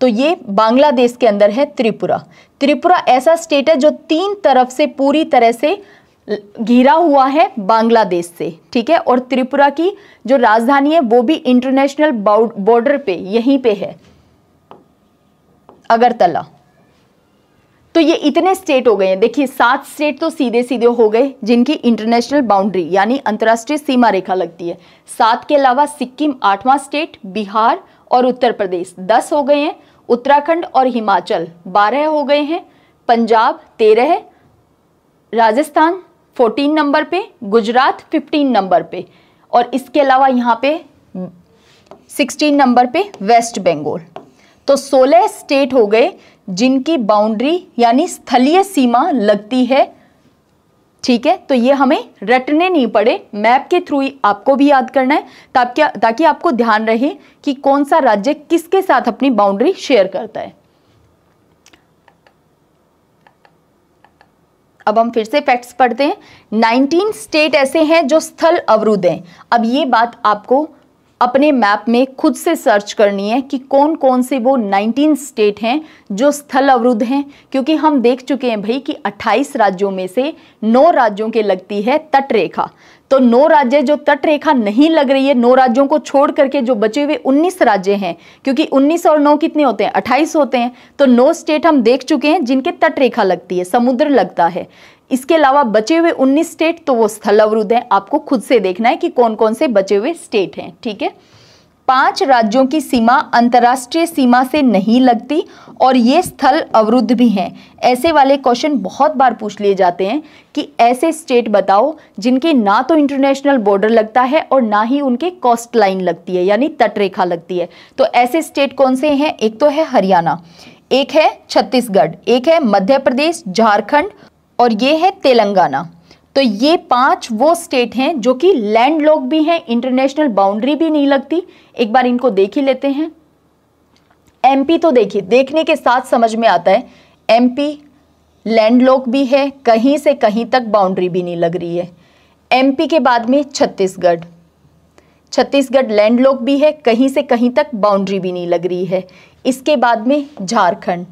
तो ये बांग्लादेश के अंदर है त्रिपुरा त्रिपुरा ऐसा स्टेट है जो तीन तरफ से पूरी तरह से घिरा हुआ है बांग्लादेश से ठीक है और त्रिपुरा की जो राजधानी है वो भी इंटरनेशनल बॉर्डर पे यहीं पे है अगरतला तो ये इतने स्टेट हो गए हैं देखिए सात स्टेट तो सीधे सीधे हो गए जिनकी इंटरनेशनल बाउंड्री यानी अंतर्राष्ट्रीय सीमा रेखा लगती है सात के अलावा सिक्किम आठवां स्टेट बिहार और उत्तर प्रदेश दस हो गए हैं उत्तराखंड और हिमाचल बारह हो गए हैं पंजाब तेरह राजस्थान फोर्टीन नंबर पे गुजरात फिफ्टीन नंबर पे और इसके अलावा यहाँ पे सिक्सटीन नंबर पे वेस्ट बंगाल तो सोलह स्टेट हो गए जिनकी बाउंड्री यानी स्थलीय सीमा लगती है ठीक है तो ये हमें रटने नहीं पड़े मैप के थ्रू ही आपको भी याद करना है ताकि ताकि आपको ध्यान रहे कि कौन सा राज्य किसके साथ अपनी बाउंड्री शेयर करता है अब हम फिर से फैक्ट्स पढ़ते हैं 19 स्टेट ऐसे हैं जो स्थल अवरुद्ध हैं अब ये बात आपको अपने मैप में खुद से सर्च करनी है कि कौन कौन से वो 19 स्टेट हैं जो स्थल अवरुद्ध हैं क्योंकि हम देख चुके हैं भाई कि 28 राज्यों में से 9 राज्यों के लगती है तटरेखा तो नौ राज्य जो तट रेखा नहीं लग रही है नौ राज्यों को छोड़ करके जो बचे हुए 19 राज्य हैं क्योंकि 19 और नौ कितने होते हैं 28 होते हैं तो नौ स्टेट हम देख चुके हैं जिनके तट रेखा लगती है समुद्र लगता है इसके अलावा बचे हुए 19 स्टेट तो वो स्थल अवरुद्ध हैं आपको खुद से देखना है कि कौन कौन से बचे हुए स्टेट हैं ठीक है पांच राज्यों की सीमा अंतर्राष्ट्रीय सीमा से नहीं लगती और ये स्थल अवरुद्ध भी हैं ऐसे वाले क्वेश्चन बहुत बार पूछ लिए जाते हैं कि ऐसे स्टेट बताओ जिनके ना तो इंटरनेशनल बॉर्डर लगता है और ना ही उनके कॉस्ट लाइन लगती है यानी तटरेखा लगती है तो ऐसे स्टेट कौन से हैं एक तो है हरियाणा एक है छत्तीसगढ़ एक है मध्य प्रदेश झारखंड और ये है तेलंगाना तो ये पांच वो स्टेट हैं जो कि लैंड लॉक भी हैं इंटरनेशनल बाउंड्री भी नहीं लगती एक बार इनको देख ही लेते हैं एमपी तो देखिए देखने के साथ समझ में आता है एमपी लैंडलॉक भी है कहीं से कहीं तक बाउंड्री भी नहीं लग रही है एमपी के बाद में छत्तीसगढ़ छत्तीसगढ़ लैंडलॉक भी है कहीं से कहीं तक बाउंड्री भी नहीं लग रही है इसके बाद में झारखंड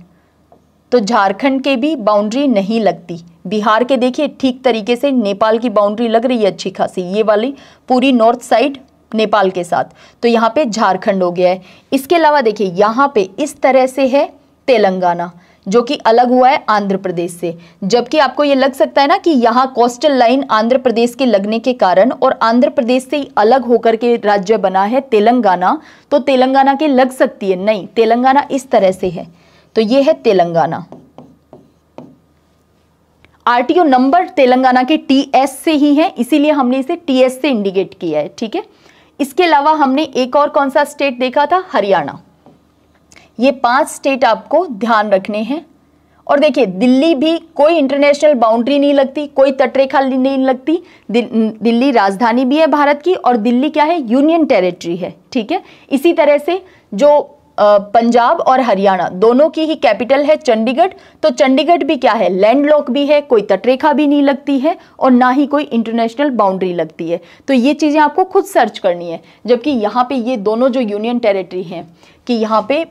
तो झारखंड के भी बाउंड्री नहीं लगती बिहार के देखिए ठीक तरीके से नेपाल की बाउंड्री लग रही है अच्छी खासी ये वाली पूरी नॉर्थ साइड नेपाल के साथ तो यहाँ पे झारखंड हो गया है इसके अलावा देखिए यहाँ पे इस तरह से है तेलंगाना जो कि अलग हुआ है आंध्र प्रदेश से जबकि आपको ये लग सकता है ना कि यहाँ कोस्टल लाइन आंध्र प्रदेश के लगने के कारण और आंध्र प्रदेश से अलग होकर के राज्य बना है तेलंगाना तो तेलंगाना के लग सकती है नहीं तेलंगाना इस तरह से है तो ये है तेलंगाना आरटीओ नंबर तेलंगाना के टीएस से ही है इसीलिए हमने इसे टीएस से इंडिकेट किया है ठीक है इसके अलावा हमने एक और कौन सा स्टेट देखा था हरियाणा ये पांच स्टेट आपको ध्यान रखने हैं और देखिए दिल्ली भी कोई इंटरनेशनल बाउंड्री नहीं लगती कोई तटरेखा नहीं लगती दि, दिल्ली राजधानी भी है भारत की और दिल्ली क्या है यूनियन टेरिटरी है ठीक है इसी तरह से जो पंजाब और हरियाणा दोनों की ही कैपिटल है चंडीगढ़ तो चंडीगढ़ भी क्या है लैंडलॉक भी है कोई तटरेखा भी नहीं लगती है और ना ही कोई इंटरनेशनल बाउंड्री लगती है तो ये चीज़ें आपको खुद सर्च करनी है जबकि यहाँ पे ये दोनों जो यूनियन टेरिटरी हैं कि यहाँ पे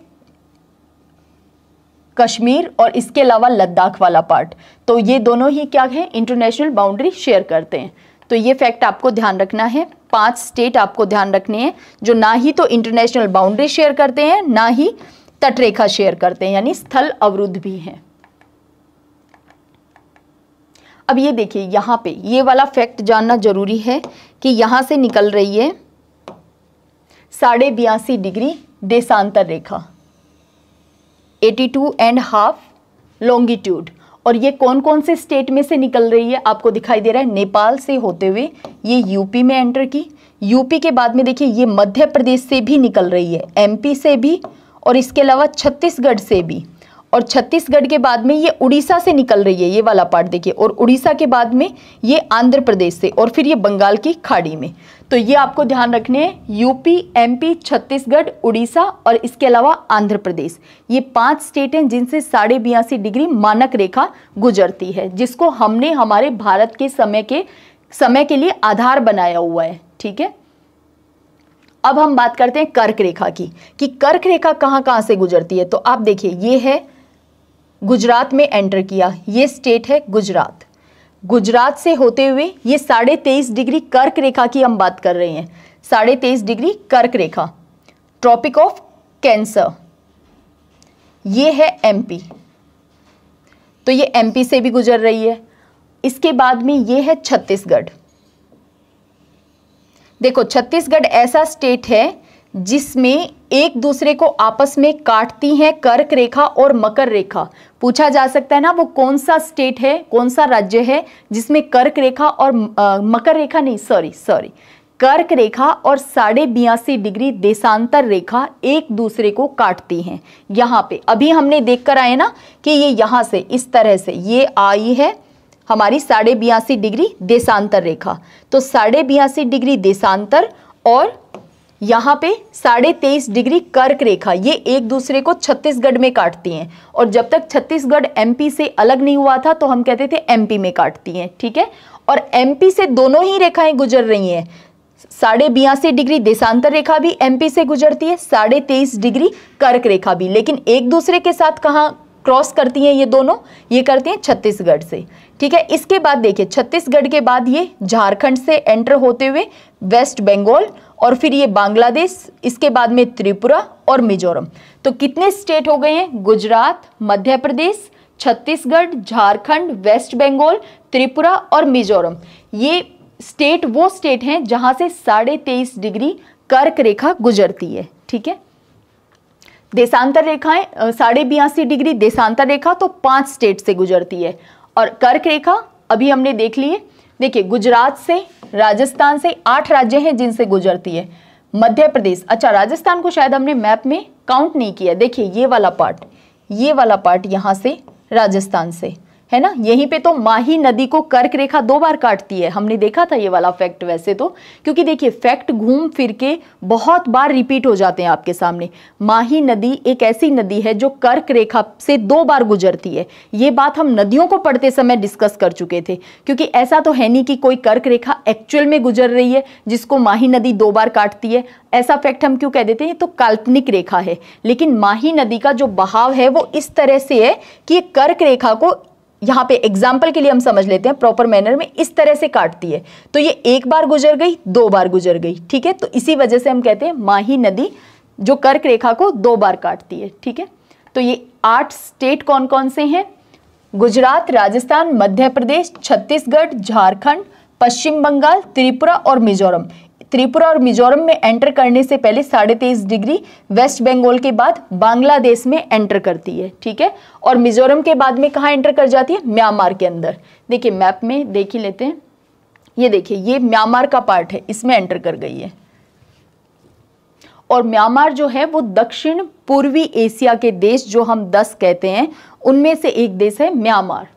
कश्मीर और इसके अलावा लद्दाख वाला पार्ट तो ये दोनों ही क्या है इंटरनेशनल बाउंड्री शेयर करते हैं तो ये फैक्ट आपको ध्यान रखना है पांच स्टेट आपको ध्यान रखने हैं जो ना ही तो इंटरनेशनल बाउंड्री शेयर करते हैं ना ही तटरेखा शेयर करते हैं यानी स्थल अवरुद्ध भी हैं अब ये देखिए यहां पे ये वाला फैक्ट जानना जरूरी है कि यहां से निकल रही है साढ़े बयासी डिग्री देशांतर रेखा 82 एंड हाफ लॉन्गिट्यूड और ये कौन कौन से स्टेट में से निकल रही है आपको दिखाई दे रहा है नेपाल से होते हुए ये यूपी में एंटर की यूपी के बाद में देखिए ये मध्य प्रदेश से भी निकल रही है एमपी से भी और इसके अलावा छत्तीसगढ़ से भी और छत्तीसगढ़ के बाद में ये उड़ीसा से निकल रही है ये वाला पार्ट देखिए और उड़ीसा के बाद में ये आंध्र प्रदेश से और फिर ये बंगाल की खाड़ी में तो ये आपको ध्यान रखने हैं यूपी एमपी छत्तीसगढ़ उड़ीसा और इसके अलावा आंध्र प्रदेश ये पांच स्टेट हैं जिनसे साढ़े बयासी डिग्री मानक रेखा गुजरती है जिसको हमने हमारे भारत के समय के समय के लिए आधार बनाया हुआ है ठीक है अब हम बात करते हैं कर्क रेखा की कि कर्क रेखा कहाँ कहाँ से गुजरती है तो आप देखिए ये है गुजरात में एंटर किया ये स्टेट है गुजरात गुजरात से होते हुए ये साढ़े तेईस डिग्री कर्क रेखा की हम बात कर रहे हैं साढ़े तेईस डिग्री कर्क रेखा ट्रॉपिक ऑफ कैंसर ये है एमपी तो ये एमपी से भी गुजर रही है इसके बाद में ये है छत्तीसगढ़ देखो छत्तीसगढ़ ऐसा स्टेट है जिसमें एक दूसरे को आपस में काटती हैं कर्क रेखा और मकर रेखा पूछा जा सकता है ना वो कौन सा स्टेट है कौन सा राज्य है जिसमें कर्क रेखा और आ, मकर रेखा नहीं सॉरी सॉरी कर्क रेखा और साढ़े बयासी डिग्री देशांतर रेखा एक दूसरे को काटती हैं यहाँ पे अभी हमने देख कर आए ना कि ये यहाँ से इस तरह से ये आई है हमारी साढ़े बयासी डिग्री देशांतर रेखा तो साढ़े बयासी डिग्री देशांतर और यहाँ पे साढ़े तेईस डिग्री कर्क रेखा ये एक दूसरे को छत्तीसगढ़ में काटती हैं और जब तक छत्तीसगढ़ एमपी से अलग नहीं हुआ था तो हम कहते थे एमपी में काटती हैं ठीक है और एमपी से दोनों ही रेखाएं गुजर रही हैं साढ़े बयासी डिग्री देशांतर रेखा भी एमपी से गुजरती है साढ़े तेईस डिग्री कर्क रेखा भी लेकिन एक दूसरे के साथ कहाँ क्रॉस करती हैं ये दोनों ये करती हैं छत्तीसगढ़ से ठीक है इसके बाद देखिए छत्तीसगढ़ के बाद ये झारखंड से एंटर होते हुए वेस्ट बंगाल और फिर ये बांग्लादेश इसके बाद में त्रिपुरा और मिजोरम तो कितने स्टेट हो गए हैं गुजरात मध्य प्रदेश छत्तीसगढ़ झारखंड वेस्ट बंगाल त्रिपुरा और मिजोरम ये स्टेट वो स्टेट हैं जहां से साढ़े तेईस डिग्री कर्क रेखा गुजरती है ठीक है देशांतर रेखाएं साढ़े बयासी डिग्री देशांतर रेखा तो पांच स्टेट से गुजरती है और कर्क रेखा अभी हमने देख लिए देखिए गुजरात से राजस्थान से आठ राज्य हैं जिनसे गुजरती है मध्य प्रदेश अच्छा राजस्थान को शायद हमने मैप में काउंट नहीं किया देखिए ये वाला पार्ट ये वाला पार्ट यहाँ से राजस्थान से है ना यहीं पे तो माही नदी को कर्क रेखा दो बार काटती है हमने देखा था ये वाला फैक्ट वैसे तो क्योंकि देखिए फैक्ट घूम फिर के बहुत बार रिपीट हो जाते हैं आपके सामने माही नदी एक ऐसी नदी है जो कर्क रेखा से दो बार गुजरती है ये बात हम नदियों को पढ़ते समय डिस्कस कर चुके थे क्योंकि ऐसा तो है नहीं कि कोई कर्क रेखा एक्चुअल में गुजर रही है जिसको माही नदी दो बार काटती है ऐसा फैक्ट हम क्यों कह देते हैं ये तो काल्पनिक रेखा है लेकिन माही नदी का जो बहाव है वो इस तरह से है कि कर्क रेखा को यहाँ पे एग्जाम्पल के लिए हम समझ लेते हैं प्रॉपर मैनर में इस तरह से काटती है तो ये एक बार गुजर गई दो बार गुजर गई ठीक है तो इसी वजह से हम कहते हैं माही नदी जो कर्क रेखा को दो बार काटती है ठीक है तो ये आठ स्टेट कौन कौन से हैं गुजरात राजस्थान मध्य प्रदेश छत्तीसगढ़ झारखंड पश्चिम बंगाल त्रिपुरा और मिजोरम त्रिपुरा और मिजोरम में एंटर करने से पहले साढ़े तेईस डिग्री वेस्ट बंगाल के बाद बांग्लादेश में एंटर करती है ठीक है और मिजोरम के बाद में कहाँ एंटर कर जाती है म्यांमार के अंदर देखिए मैप में देख ही लेते हैं ये देखिए ये म्यांमार का पार्ट है इसमें एंटर कर गई है और म्यांमार जो है वो दक्षिण पूर्वी एशिया के देश जो हम दस कहते हैं उनमें से एक देश है म्यांमार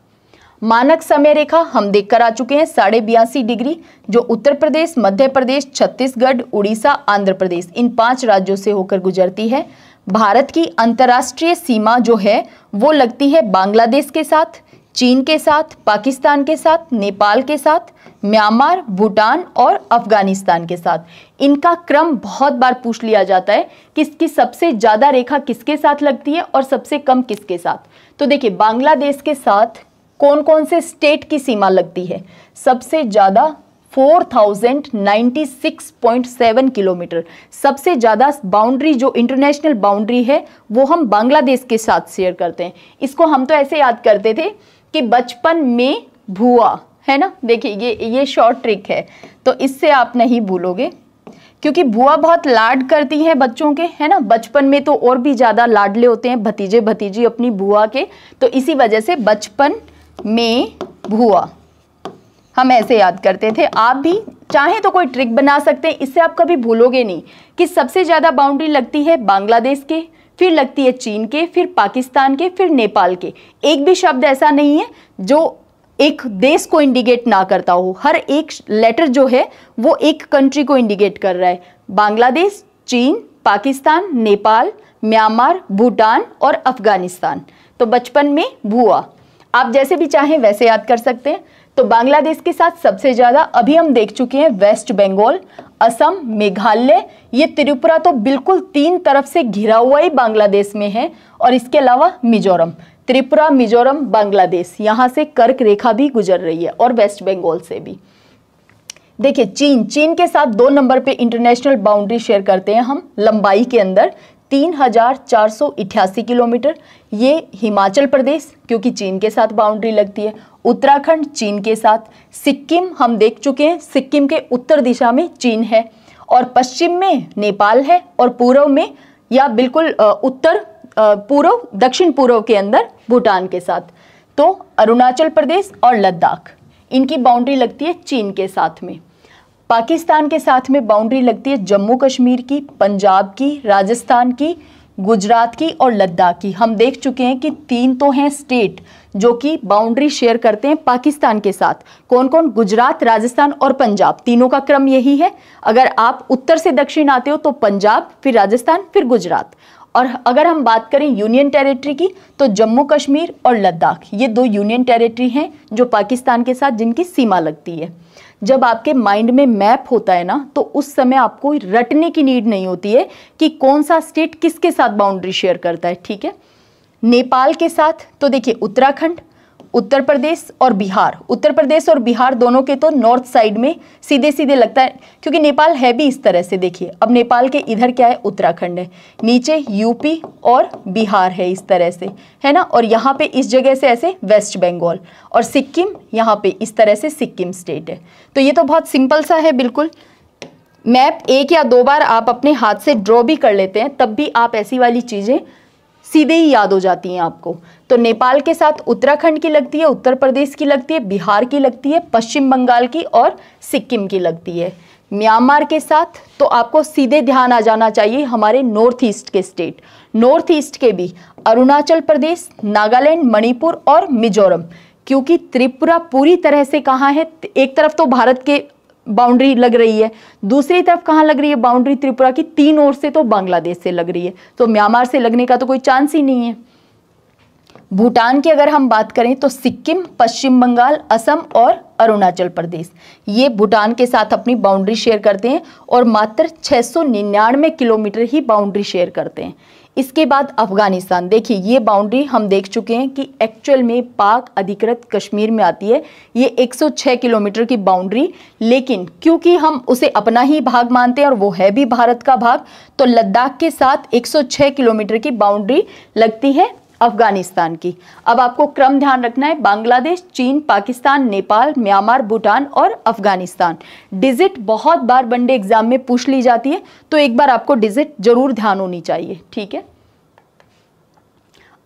मानक समय रेखा हम देख कर आ चुके हैं साढ़े बयासी डिग्री जो उत्तर प्रदेश मध्य प्रदेश छत्तीसगढ़ उड़ीसा आंध्र प्रदेश इन पांच राज्यों से होकर गुजरती है भारत की अंतर्राष्ट्रीय सीमा जो है वो लगती है बांग्लादेश के साथ चीन के साथ पाकिस्तान के साथ नेपाल के साथ म्यांमार भूटान और अफगानिस्तान के साथ इनका क्रम बहुत बार पूछ लिया जाता है कि इसकी सबसे ज़्यादा रेखा किसके साथ लगती है और सबसे कम किसके साथ तो देखिए बांग्लादेश के साथ कौन कौन से स्टेट की सीमा लगती है सबसे ज़्यादा 4096.7 किलोमीटर सबसे ज़्यादा बाउंड्री जो इंटरनेशनल बाउंड्री है वो हम बांग्लादेश के साथ शेयर करते हैं इसको हम तो ऐसे याद करते थे कि बचपन में भुआ है ना देखिए ये ये शॉर्ट ट्रिक है तो इससे आप नहीं भूलोगे क्योंकि बुआ बहुत लाड करती हैं बच्चों के है ना बचपन में तो और भी ज़्यादा लाडले होते हैं भतीजे भतीजी अपनी बुआ के तो इसी वजह से बचपन में भुआ हम ऐसे याद करते थे आप भी चाहें तो कोई ट्रिक बना सकते हैं इससे आप कभी भूलोगे नहीं कि सबसे ज़्यादा बाउंड्री लगती है बांग्लादेश के फिर लगती है चीन के फिर पाकिस्तान के फिर नेपाल के एक भी शब्द ऐसा नहीं है जो एक देश को इंडिकेट ना करता हो हर एक लेटर जो है वो एक कंट्री को इंडिकेट कर रहा है बांग्लादेश चीन पाकिस्तान नेपाल म्यांमार भूटान और अफगानिस्तान तो बचपन में भुआ आप जैसे भी चाहें वैसे याद कर सकते हैं तो बांग्लादेश के साथ सबसे ज़्यादा अभी हम देख चुके हैं वेस्ट बंगाल असम मेघालय ये त्रिपुरा तो बिल्कुल तीन तरफ से घिरा हुआ ही बांग्लादेश में है और इसके अलावा मिजोरम त्रिपुरा मिजोरम बांग्लादेश यहाँ से कर्क रेखा भी गुजर रही है और वेस्ट बंगाल से भी देखिए चीन चीन के साथ दो नंबर पे इंटरनेशनल बाउंड्री शेयर करते हैं हम लंबाई के अंदर तीन हजार चार सौ अठासी किलोमीटर ये हिमाचल प्रदेश क्योंकि चीन के साथ बाउंड्री लगती है उत्तराखंड चीन के साथ सिक्किम हम देख चुके हैं सिक्किम के उत्तर दिशा में चीन है और पश्चिम में नेपाल है और पूर्व में या बिल्कुल उत्तर पूर्व दक्षिण पूर्व के अंदर भूटान के साथ तो अरुणाचल प्रदेश और लद्दाख इनकी बाउंड्री लगती है चीन के साथ में पाकिस्तान के साथ में बाउंड्री लगती है जम्मू कश्मीर की पंजाब की राजस्थान की गुजरात की और लद्दाख की हम देख चुके हैं कि तीन तो हैं स्टेट जो कि बाउंड्री शेयर करते हैं पाकिस्तान के साथ कौन कौन गुजरात राजस्थान और पंजाब तीनों का क्रम यही है अगर आप उत्तर से दक्षिण आते हो तो पंजाब फिर राजस्थान फिर गुजरात और अगर हम बात करें यूनियन टेरिटरी की तो जम्मू कश्मीर और लद्दाख ये दो यूनियन टेरिटरी हैं जो पाकिस्तान के साथ जिनकी सीमा लगती है जब आपके माइंड में मैप होता है ना तो उस समय आपको रटने की नीड नहीं होती है कि कौन सा स्टेट किसके साथ बाउंड्री शेयर करता है ठीक है नेपाल के साथ तो देखिए उत्तराखंड उत्तर प्रदेश और बिहार उत्तर प्रदेश और बिहार दोनों के तो नॉर्थ साइड में सीधे सीधे लगता है क्योंकि नेपाल है भी इस तरह से देखिए अब नेपाल के इधर क्या है उत्तराखंड है नीचे यूपी और बिहार है इस तरह से है ना और यहाँ पे इस जगह से ऐसे वेस्ट बंगाल और सिक्किम यहाँ पे इस तरह से सिक्किम स्टेट है तो ये तो बहुत सिंपल सा है बिल्कुल मैप एक या दो बार आप अपने हाथ से ड्रॉ भी कर लेते हैं तब भी आप ऐसी वाली चीज़ें सीधे ही याद हो जाती हैं आपको तो नेपाल के साथ उत्तराखंड की लगती है उत्तर प्रदेश की लगती है बिहार की लगती है पश्चिम बंगाल की और सिक्किम की लगती है म्यांमार के साथ तो आपको सीधे ध्यान आ जाना चाहिए हमारे नॉर्थ ईस्ट के स्टेट नॉर्थ ईस्ट के भी अरुणाचल प्रदेश नागालैंड मणिपुर और मिजोरम क्योंकि त्रिपुरा पूरी तरह से कहाँ है एक तरफ तो भारत के बाउंड्री लग रही है दूसरी तरफ कहाँ लग रही है बाउंड्री त्रिपुरा की तीन ओर से तो बांग्लादेश से लग रही है तो म्यांमार से लगने का तो कोई चांस ही नहीं है भूटान की अगर हम बात करें तो सिक्किम पश्चिम बंगाल असम और अरुणाचल प्रदेश ये भूटान के साथ अपनी बाउंड्री शेयर करते हैं और मात्र 699 किलोमीटर ही बाउंड्री शेयर करते हैं इसके बाद अफगानिस्तान देखिए ये बाउंड्री हम देख चुके हैं कि एक्चुअल में पाक अधिकृत कश्मीर में आती है ये 106 किलोमीटर की बाउंड्री लेकिन क्योंकि हम उसे अपना ही भाग मानते हैं और वो है भी भारत का भाग तो लद्दाख के साथ 106 किलोमीटर की बाउंड्री लगती है अफगानिस्तान की अब आपको क्रम ध्यान रखना है बांग्लादेश चीन पाकिस्तान नेपाल म्यांमार भूटान और अफगानिस्तान डिजिट बहुत बार वनडे एग्जाम में पूछ ली जाती है तो एक बार आपको डिजिट जरूर ध्यान होनी चाहिए ठीक है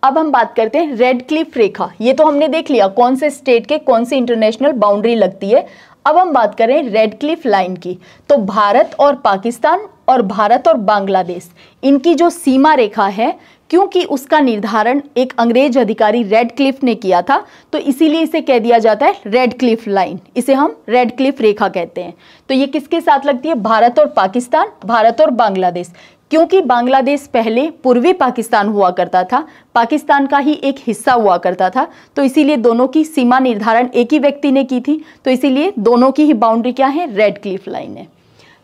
अब हम बात करते हैं रेड क्लिफ रेखा ये तो हमने देख लिया कौन से स्टेट के कौन सी इंटरनेशनल बाउंड्री लगती है अब हम बात करें रेड क्लिफ लाइन की तो भारत और पाकिस्तान और भारत और बांग्लादेश इनकी जो सीमा रेखा है क्योंकि उसका निर्धारण एक अंग्रेज अधिकारी रेड क्लिफ ने किया था तो इसीलिए इसे कह दिया जाता है रेड क्लिफ लाइन इसे हम रेड क्लिफ रेखा कहते हैं तो ये किसके साथ लगती है भारत और पाकिस्तान भारत और बांग्लादेश क्योंकि बांग्लादेश पहले पूर्वी पाकिस्तान हुआ करता था पाकिस्तान का ही एक हिस्सा हुआ करता था तो इसीलिए दोनों की सीमा निर्धारण एक ही व्यक्ति ने की थी तो इसीलिए दोनों की ही बाउंड्री क्या है रेड क्लिफ लाइन है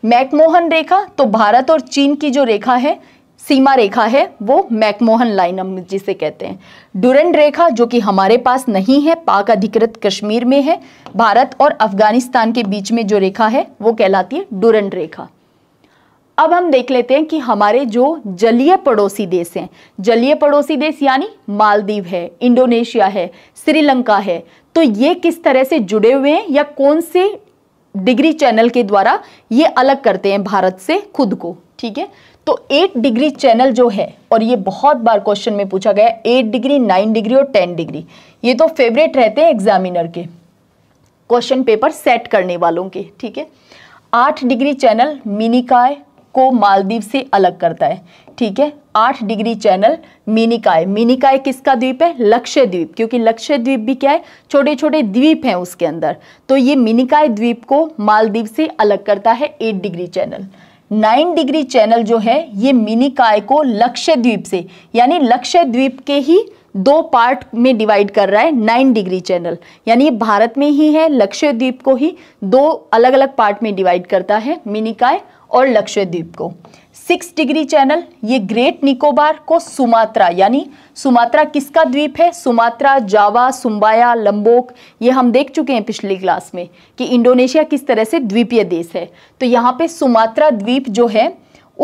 मैकमोहन रेखा तो भारत और चीन की जो रेखा है सीमा रेखा है वो मैकमोहन लाइन हम जिसे कहते हैं डुरंड रेखा जो कि हमारे पास नहीं है पाक अधिकृत कश्मीर में है भारत और अफगानिस्तान के बीच में जो रेखा है वो कहलाती है डुरंड रेखा अब हम देख लेते हैं कि हमारे जो जलीय पड़ोसी देश हैं जलीय पड़ोसी देश यानी मालदीव है इंडोनेशिया है श्रीलंका है तो ये किस तरह से जुड़े हुए हैं या कौन से डिग्री चैनल के द्वारा ये अलग करते हैं भारत से खुद को ठीक है तो एट डिग्री चैनल जो है और ये बहुत बार क्वेश्चन में पूछा गया एट डिग्री नाइन डिग्री और टेन डिग्री ये तो फेवरेट रहते हैं एग्जामिनर के क्वेश्चन पेपर सेट करने वालों के ठीक है आठ डिग्री चैनल मिनिकाय को मालदीव से अलग करता है ठीक है आठ डिग्री चैनल मिनिकाय मिनिकाय किसका द्वीप है द्वीप क्योंकि द्वीप भी क्या है छोटे छोटे द्वीप हैं उसके अंदर तो ये मिनिकाय द्वीप को मालदीव से अलग करता है eight degree channel nine degree channel जो है ये मिनिकाय को लक्षद्वीप से यानी लक्षद्वीप के ही दो पार्ट में डिवाइड कर रहा है नाइन डिग्री चैनल यानी भारत में ही है लक्षद्वीप को ही दो अलग अलग पार्ट में डिवाइड करता है मिनिकाय और लक्षद्वीप को सिक्स डिग्री चैनल ये ग्रेट निकोबार को सुमात्रा यानी सुमात्रा किसका द्वीप है सुमात्रा जावा सुम्बाया लंबोक ये हम देख चुके हैं पिछली क्लास में कि इंडोनेशिया किस तरह से द्वीपीय देश है तो यहाँ पे सुमात्रा द्वीप जो है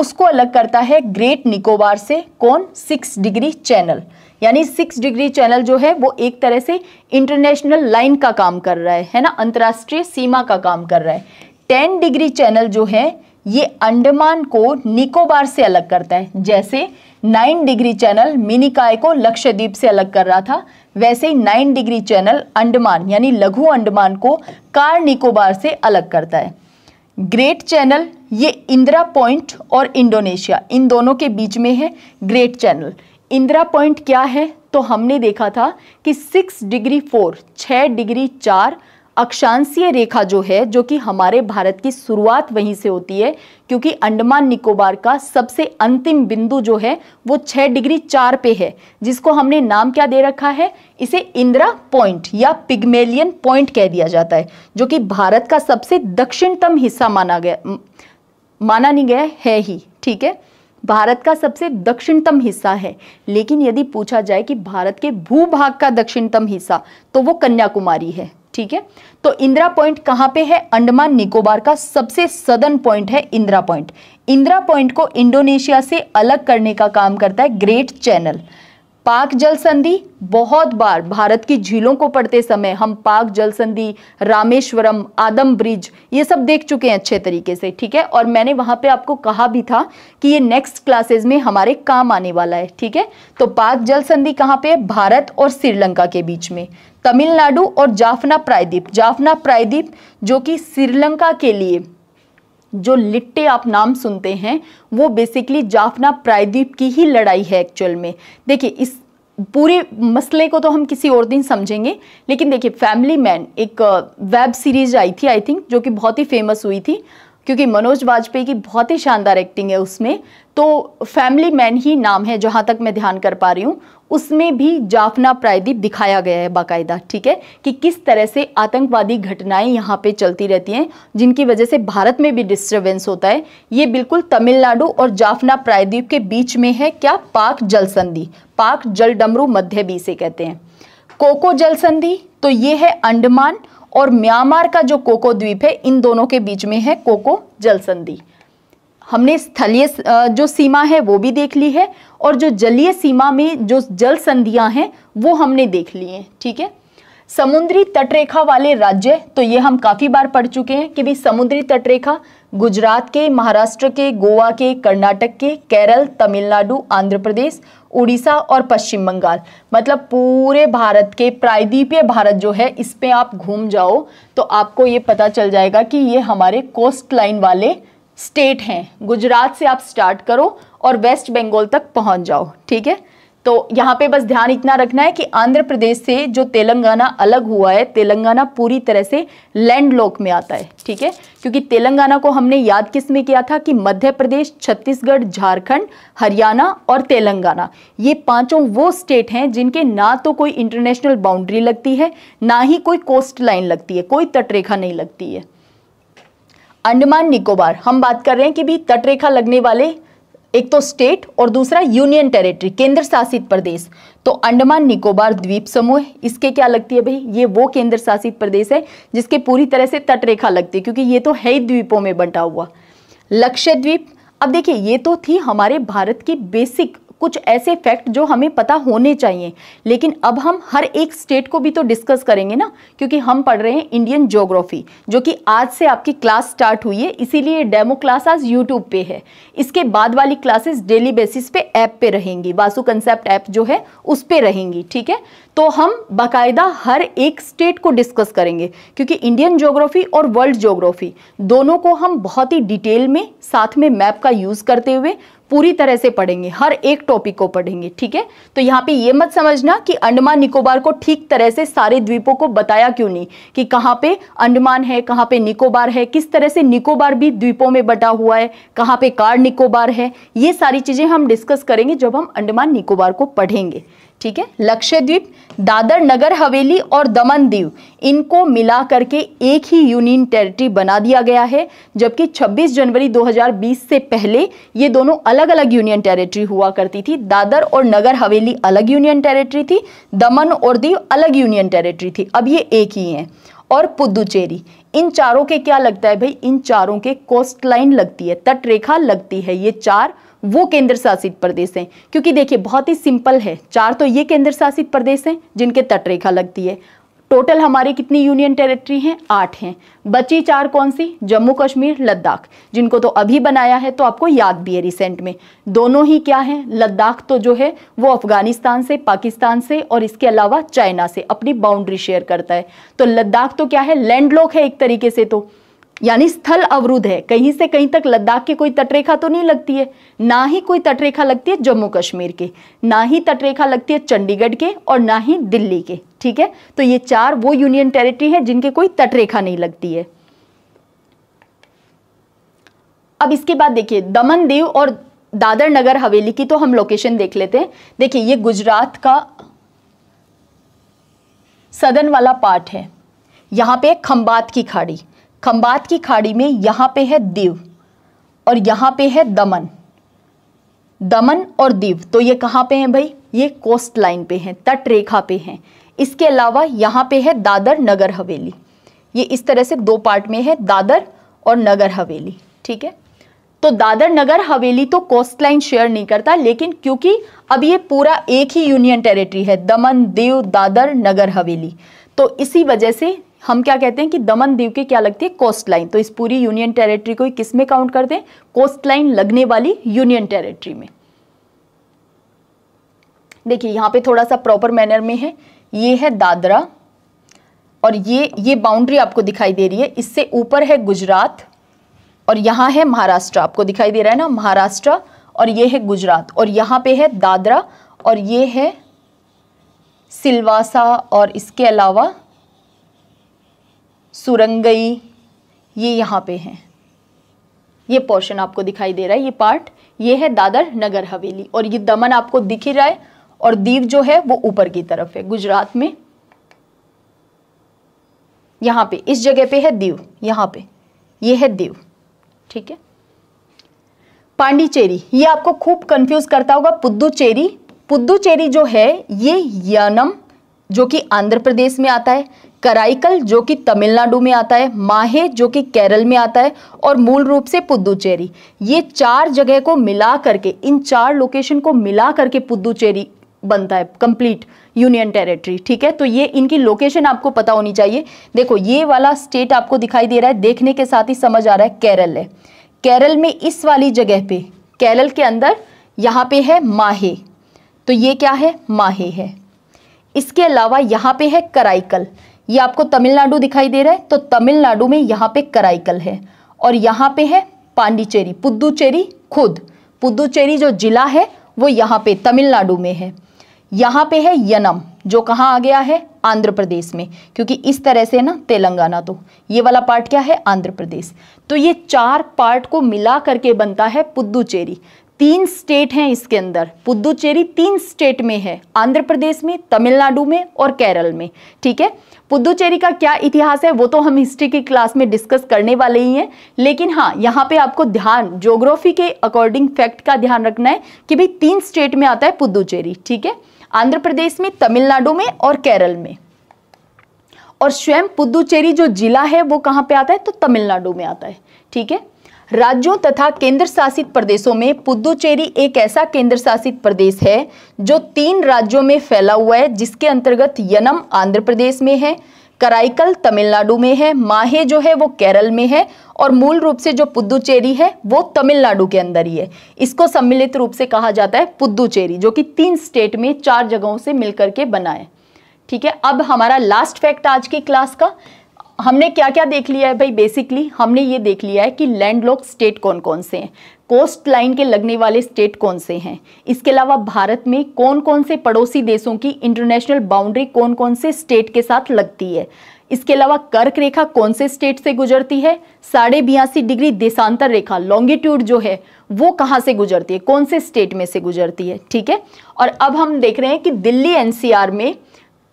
उसको अलग करता है ग्रेट निकोबार से कौन सिक्स डिग्री चैनल यानी सिक्स डिग्री चैनल जो है वो एक तरह से इंटरनेशनल लाइन का काम कर रहा है है ना अंतर्राष्ट्रीय सीमा का काम कर रहा है टेन डिग्री चैनल जो है ये अंडमान को निकोबार से अलग करता है जैसे नाइन डिग्री चैनल मिनिकाय को लक्षद्वीप से अलग कर रहा था वैसे ही नाइन डिग्री चैनल अंडमान यानी लघु अंडमान को कार निकोबार से अलग करता है ग्रेट चैनल ये इंदिरा पॉइंट और इंडोनेशिया इन दोनों के बीच में है ग्रेट चैनल इंदिरा पॉइंट क्या है तो हमने देखा था कि सिक्स डिग्री फोर छः डिग्री चार अक्षांशीय रेखा जो है जो कि हमारे भारत की शुरुआत वहीं से होती है क्योंकि अंडमान निकोबार का सबसे अंतिम बिंदु जो है वो छः डिग्री चार पे है जिसको हमने नाम क्या दे रखा है इसे इंदिरा पॉइंट या पिग्मेलियन पॉइंट कह दिया जाता है जो कि भारत का सबसे दक्षिणतम हिस्सा माना गया माना नहीं गया है ही ठीक है भारत का सबसे दक्षिणतम हिस्सा है लेकिन यदि पूछा जाए कि भारत के भूभाग का दक्षिणतम हिस्सा तो वो कन्याकुमारी है ठीक है तो इंदिरा पॉइंट कहां पे है अंडमान निकोबार का सबसे सदन पॉइंट है इंदिरा पॉइंट इंदिरा पॉइंट को इंडोनेशिया से अलग करने का काम करता है ग्रेट चैनल पाक जल संधि बहुत बार भारत की झीलों को पढ़ते समय हम पाक जल संधि रामेश्वरम आदम ब्रिज ये सब देख चुके हैं अच्छे तरीके से ठीक है और मैंने वहां पे आपको कहा भी था कि ये नेक्स्ट क्लासेस में हमारे काम आने वाला है ठीक है तो पाक जल संधि कहाँ पे है भारत और श्रीलंका के बीच में तमिलनाडु और जाफना प्रायद्वीप जाफना प्रायद्वीप जो कि श्रीलंका के लिए जो लिट्टे आप नाम सुनते हैं वो बेसिकली जाफना प्रायद्वीप की ही लड़ाई है एक्चुअल में देखिए इस पूरे मसले को तो हम किसी और दिन समझेंगे लेकिन देखिए फैमिली मैन एक वेब सीरीज आई थी आई थिंक जो कि बहुत ही फेमस हुई थी क्योंकि मनोज वाजपेयी की बहुत ही शानदार एक्टिंग है उसमें तो फैमिली मैन ही नाम है जहाँ तक मैं ध्यान कर पा रही हूँ उसमें भी जाफना प्रायद्वीप दिखाया गया है बाकायदा ठीक है कि किस तरह से आतंकवादी घटनाएं यहाँ पे चलती रहती हैं जिनकी वजह से भारत में भी डिस्टरबेंस होता है ये बिल्कुल तमिलनाडु और जाफना प्रायद्वीप के बीच में है क्या पाक जल संधि पाक जल डमरू मध्य बी से कहते हैं कोको जल संधि तो ये है अंडमान और म्यांमार का जो कोको द्वीप है इन दोनों के बीच में है कोको जल संधि हमने स्थलीय जो सीमा है वो भी देख ली है और जो जलीय सीमा में जो जल संधियाँ हैं वो हमने देख ली हैं ठीक है समुद्री तटरेखा वाले राज्य तो ये हम काफ़ी बार पढ़ चुके हैं कि भाई समुद्री तटरेखा गुजरात के महाराष्ट्र के गोवा के कर्नाटक के केरल तमिलनाडु आंध्र प्रदेश उड़ीसा और पश्चिम बंगाल मतलब पूरे भारत के प्रायद्वीपीय भारत जो है इस पर आप घूम जाओ तो आपको ये पता चल जाएगा कि ये हमारे कोस्ट लाइन वाले स्टेट हैं गुजरात से आप स्टार्ट करो और वेस्ट बंगाल तक पहुंच जाओ ठीक है तो यहाँ पे बस ध्यान इतना रखना है कि आंध्र प्रदेश से जो तेलंगाना अलग हुआ है तेलंगाना पूरी तरह से लैंडलॉक में आता है ठीक है क्योंकि तेलंगाना को हमने याद किस में किया था कि मध्य प्रदेश छत्तीसगढ़ झारखंड हरियाणा और तेलंगाना ये पांचों वो स्टेट हैं जिनके ना तो कोई इंटरनेशनल बाउंड्री लगती है ना ही कोई कोस्ट लाइन लगती है कोई तटरेखा नहीं लगती है अंडमान निकोबार हम बात कर रहे हैं कि भी तटरेखा लगने वाले एक तो स्टेट और दूसरा यूनियन टेरिटरी केंद्र शासित प्रदेश तो अंडमान निकोबार द्वीप समूह इसके क्या लगती है भाई ये वो केंद्र शासित प्रदेश है जिसके पूरी तरह से तटरेखा लगती है क्योंकि ये तो है ही द्वीपों में बंटा हुआ लक्षद्वीप अब देखिए ये तो थी हमारे भारत की बेसिक कुछ ऐसे फैक्ट जो हमें पता होने चाहिए लेकिन अब हम हर एक स्टेट को भी तो डिस्कस करेंगे ना क्योंकि हम पढ़ रहे हैं इंडियन ज्योग्राफी जो कि आज से आपकी क्लास स्टार्ट हुई है इसीलिए डेमो क्लास आज यूट्यूब पे है इसके बाद वाली क्लासेस डेली बेसिस पे ऐप पे रहेंगी वासु कंसेप्ट ऐप जो है उस पर रहेंगी ठीक है तो हम बाकायदा हर एक स्टेट को डिस्कस करेंगे क्योंकि इंडियन ज्योग्राफी और वर्ल्ड ज्योग्राफी दोनों को हम बहुत ही डिटेल में साथ में मैप का यूज़ करते हुए पूरी तरह से पढ़ेंगे हर एक टॉपिक को पढ़ेंगे ठीक है तो यहाँ पे ये मत समझना कि अंडमान निकोबार को ठीक तरह से सारे द्वीपों को बताया क्यों नहीं कि कहाँ पे अंडमान है कहाँ पे निकोबार है किस तरह से निकोबार भी द्वीपों में बटा हुआ है कहाँ पे कार निकोबार है ये सारी चीज़ें हम डिस्कस करेंगे जब हम अंडमान निकोबार को पढ़ेंगे ठीक है लक्षद्वीप दादर नगर हवेली और दमन दीव इनको मिला करके एक ही यूनियन टेरिटरी बना दिया गया है जबकि 26 जनवरी 2020 से पहले ये दोनों अलग अलग यूनियन टेरिटरी हुआ करती थी दादर और नगर हवेली अलग यूनियन टेरिटरी थी दमन और दीव अलग यूनियन टेरिटरी थी अब ये एक ही हैं और पुदुचेरी इन चारों के क्या लगता है भाई इन चारों के कोस्ट लाइन लगती है तटरेखा लगती है ये चार वो केंद्र शासित प्रदेश हैं क्योंकि देखिए बहुत ही सिंपल है चार तो ये केंद्र शासित प्रदेश हैं जिनके तटरेखा लगती है टोटल हमारे कितनी यूनियन टेरिटरी हैं आठ हैं बची चार कौन सी जम्मू कश्मीर लद्दाख जिनको तो अभी बनाया है तो आपको याद भी है रिसेंट में दोनों ही क्या हैं लद्दाख तो जो है वो अफगानिस्तान से पाकिस्तान से और इसके अलावा चाइना से अपनी बाउंड्री शेयर करता है तो लद्दाख तो क्या है लैंडलॉक है एक तरीके से तो यानी स्थल अवरुद्ध है कहीं से कहीं तक लद्दाख की कोई तटरेखा तो नहीं लगती है ना ही कोई तटरेखा लगती है जम्मू कश्मीर के ना ही तटरेखा लगती है चंडीगढ़ के और ना ही दिल्ली के ठीक है तो ये चार वो यूनियन टेरिटरी है जिनके कोई तटरेखा नहीं लगती है अब इसके बाद देखिए दमन देव और दादर नगर हवेली की तो हम लोकेशन देख लेते हैं देखिए ये गुजरात का सदन वाला पार्ट है यहां पे खंबात की खाड़ी खम्बात की खाड़ी में यहाँ पे है दीव और यहाँ पे है दमन दमन और दीव तो ये कहाँ पे हैं भाई ये कोस्ट लाइन पे हैं तट रेखा पे हैं इसके अलावा यहाँ पे है दादर नगर हवेली ये इस तरह से दो पार्ट में है दादर और नगर हवेली ठीक है तो दादर नगर हवेली तो कोस्ट लाइन शेयर नहीं करता लेकिन क्योंकि अब ये पूरा एक ही यूनियन टेरिटरी है दमन दीव दादर नगर हवेली तो इसी वजह से हम क्या कहते हैं कि दमन दीव की क्या लगती है कोस्ट लाइन तो इस पूरी यूनियन टेरेटरी को किस में काउंट करते हैं कोस्ट लाइन लगने वाली यूनियन टेरेटरी में देखिए यहां पे थोड़ा सा प्रॉपर मैनर में है ये है दादरा और ये ये बाउंड्री आपको दिखाई दे रही है इससे ऊपर है गुजरात और यहां है महाराष्ट्र आपको दिखाई दे रहा है ना महाराष्ट्र और ये है गुजरात और यहां पे है दादरा और ये है सिलवासा और इसके अलावा सुरंगई ये यहाँ पे हैं ये पोर्शन आपको दिखाई दे रहा है ये पार्ट ये है दादर नगर हवेली और ये दमन आपको दिख ही रहा है और दीव जो है वो ऊपर की तरफ है गुजरात में यहाँ पे इस जगह पे है दीव यहाँ पे ये है दीव ठीक है पांडिचेरी ये आपको खूब कंफ्यूज करता होगा पुद्दुचेरी पुद्दुचेरी जो है ये यनम जो कि आंध्र प्रदेश में आता है कराइकल जो कि तमिलनाडु में आता है माहे जो कि केरल में आता है और मूल रूप से पुदुचेरी ये चार जगह को मिला करके इन चार लोकेशन को मिला करके पुदुचेरी बनता है कंप्लीट यूनियन टेरिटरी ठीक है तो ये इनकी लोकेशन आपको पता होनी चाहिए देखो ये वाला स्टेट आपको दिखाई दे रहा है देखने के साथ ही समझ आ रहा है केरल है केरल में इस वाली जगह पे केरल के अंदर यहाँ पे है माहे तो ये क्या है माहे है इसके अलावा यहाँ पे है कराइकल ये आपको तमिलनाडु दिखाई दे रहा है तो तमिलनाडु में यहाँ पे कराइकल है और यहाँ पे है पांडिचेरी पुद्दुचेरी खुद पुद्दुचेरी जो जिला है वो यहाँ पे तमिलनाडु में है यहाँ पे है यनम जो कहाँ आ गया है आंध्र प्रदेश में क्योंकि इस तरह से ना तेलंगाना तो ये वाला पार्ट क्या है आंध्र प्रदेश तो ये चार पार्ट को मिला करके बनता है पुद्दुचेरी तीन स्टेट हैं इसके अंदर पुदुचेरी तीन स्टेट में है आंध्र प्रदेश में तमिलनाडु में और केरल में ठीक है पुदुचेरी का क्या इतिहास है वो तो हम हिस्ट्री की क्लास में डिस्कस करने वाले ही हैं लेकिन हाँ यहाँ पे आपको ध्यान ज्योग्राफी के अकॉर्डिंग फैक्ट का ध्यान रखना है कि भाई तीन स्टेट में आता है पुदुचेरी ठीक है आंध्र प्रदेश में तमिलनाडु में और केरल में और स्वयं पुदुचेरी जो जिला है वो कहाँ पे आता है तो तमिलनाडु में आता है ठीक है राज्यों तथा केंद्र शासित प्रदेशों में पुदुचेरी एक ऐसा केंद्र शासित प्रदेश है जो तीन राज्यों में फैला हुआ है जिसके अंतर्गत यनम आंध्र प्रदेश में है कराईकल तमिलनाडु में है माहे जो है वो केरल में है और मूल रूप से जो पुदुचेरी है वो तमिलनाडु के अंदर ही है इसको सम्मिलित रूप से कहा जाता है पुदुचेरी जो कि तीन स्टेट में चार जगहों से मिलकर के बना है ठीक है अब हमारा लास्ट फैक्ट आज की क्लास का हमने क्या क्या देख लिया है भाई बेसिकली हमने ये देख लिया है कि लैंड लॉक स्टेट कौन कौन से हैं कोस्ट लाइन के लगने वाले स्टेट कौन से हैं इसके अलावा भारत में कौन कौन से पड़ोसी देशों की इंटरनेशनल बाउंड्री कौन कौन से स्टेट के साथ लगती है इसके अलावा कर्क रेखा कौन से स्टेट से गुजरती है साढ़े बयासी डिग्री देशांतर रेखा लॉन्गिट्यूड जो है वो कहाँ से गुजरती है कौन से स्टेट में से गुजरती है ठीक है और अब हम देख रहे हैं कि दिल्ली एनसीआर में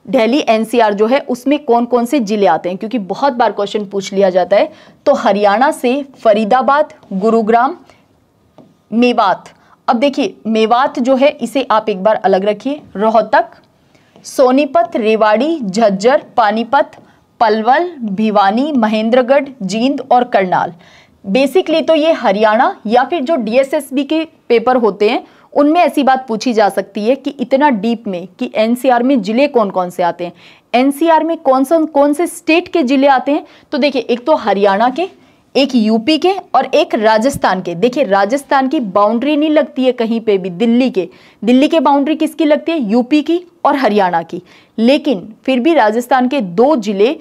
दिल्ली एनसीआर जो है उसमें कौन कौन से जिले आते हैं क्योंकि बहुत बार क्वेश्चन पूछ लिया जाता है तो हरियाणा से फरीदाबाद गुरुग्राम मेवात अब देखिए मेवात जो है इसे आप एक बार अलग रखिए रोहतक सोनीपत रेवाड़ी झज्जर पानीपत पलवल भिवानी महेंद्रगढ़ जींद और करनाल बेसिकली तो ये हरियाणा या फिर जो डीएसएसबी के पेपर होते हैं उनमें ऐसी बात पूछी जा सकती है कि इतना डीप में कि एनसीआर में जिले कौन कौन से आते हैं एनसीआर में कौन सा कौन से स्टेट के जिले आते हैं तो देखिए एक तो हरियाणा के एक यूपी के और एक राजस्थान के देखिए राजस्थान की बाउंड्री नहीं लगती है कहीं पे भी दिल्ली के दिल्ली के बाउंड्री किसकी लगती है यूपी की और हरियाणा की लेकिन फिर भी राजस्थान के दो जिले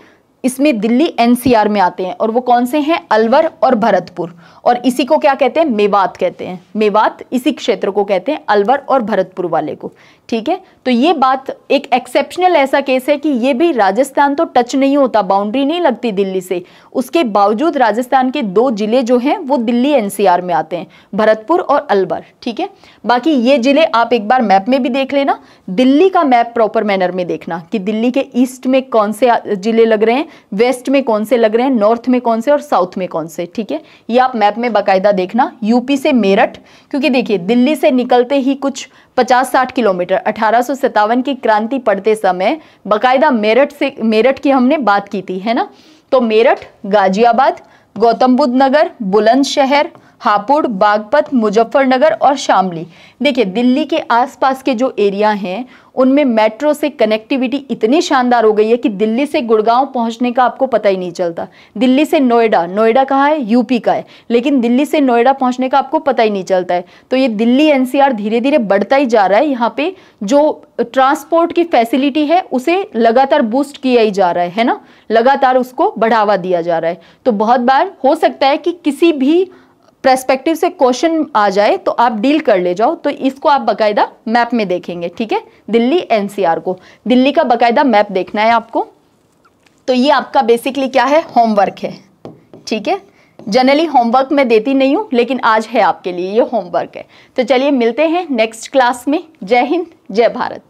इसमें दिल्ली एनसीआर में आते हैं और वो कौन से हैं अलवर और भरतपुर और इसी को क्या कहते हैं मेवात कहते हैं मेवात इसी क्षेत्र को कहते हैं अलवर और भरतपुर वाले को ठीक है तो ये बात एक एक्सेप्शनल ऐसा केस है कि ये भी राजस्थान तो टच नहीं होता बाउंड्री नहीं लगती दिल्ली से उसके बावजूद राजस्थान के दो जिले जो हैं वो दिल्ली एनसीआर में आते हैं भरतपुर और अलवर ठीक है बाकी ये जिले आप एक बार मैप में भी देख लेना दिल्ली का मैप प्रॉपर मैनर में देखना कि दिल्ली के ईस्ट में कौन से जिले लग रहे हैं वेस्ट में कौन से लग रहे हैं नॉर्थ में कौन से और साउथ में कौन से ठीक है ये आप मैप में बाकायदा देखना यूपी से मेरठ क्योंकि देखिए दिल्ली से निकलते ही कुछ 50-60 किलोमीटर अठारह की क्रांति पड़ते समय बाकायदा मेरठ से मेरठ की हमने बात की थी है ना तो मेरठ गाजियाबाद गौतम बुद्ध नगर बुलंदशहर हापुड़ बागपत मुजफ्फरनगर और शामली देखिए दिल्ली के आसपास के जो एरिया हैं उनमें मेट्रो से कनेक्टिविटी इतनी शानदार हो गई है कि दिल्ली से गुड़गांव पहुंचने का आपको पता ही नहीं चलता दिल्ली से नोएडा नोएडा कहाँ है यूपी का है लेकिन दिल्ली से नोएडा पहुंचने का आपको पता ही नहीं चलता है तो ये दिल्ली एनसीआर धीरे धीरे बढ़ता ही जा रहा है यहाँ पे जो ट्रांसपोर्ट की फैसिलिटी है उसे लगातार बूस्ट किया ही जा रहा है है ना लगातार उसको बढ़ावा दिया जा रहा है तो बहुत बार हो सकता है कि किसी भी प्रस्पेक्टिव से क्वेश्चन आ जाए तो आप डील कर ले जाओ तो इसको आप बकायदा मैप में देखेंगे ठीक है दिल्ली एनसीआर को दिल्ली का बकायदा मैप देखना है आपको तो ये आपका बेसिकली क्या है होमवर्क है ठीक है जनरली होमवर्क मैं देती नहीं हूँ लेकिन आज है आपके लिए ये होमवर्क है तो चलिए मिलते हैं नेक्स्ट क्लास में जय हिंद जय भारत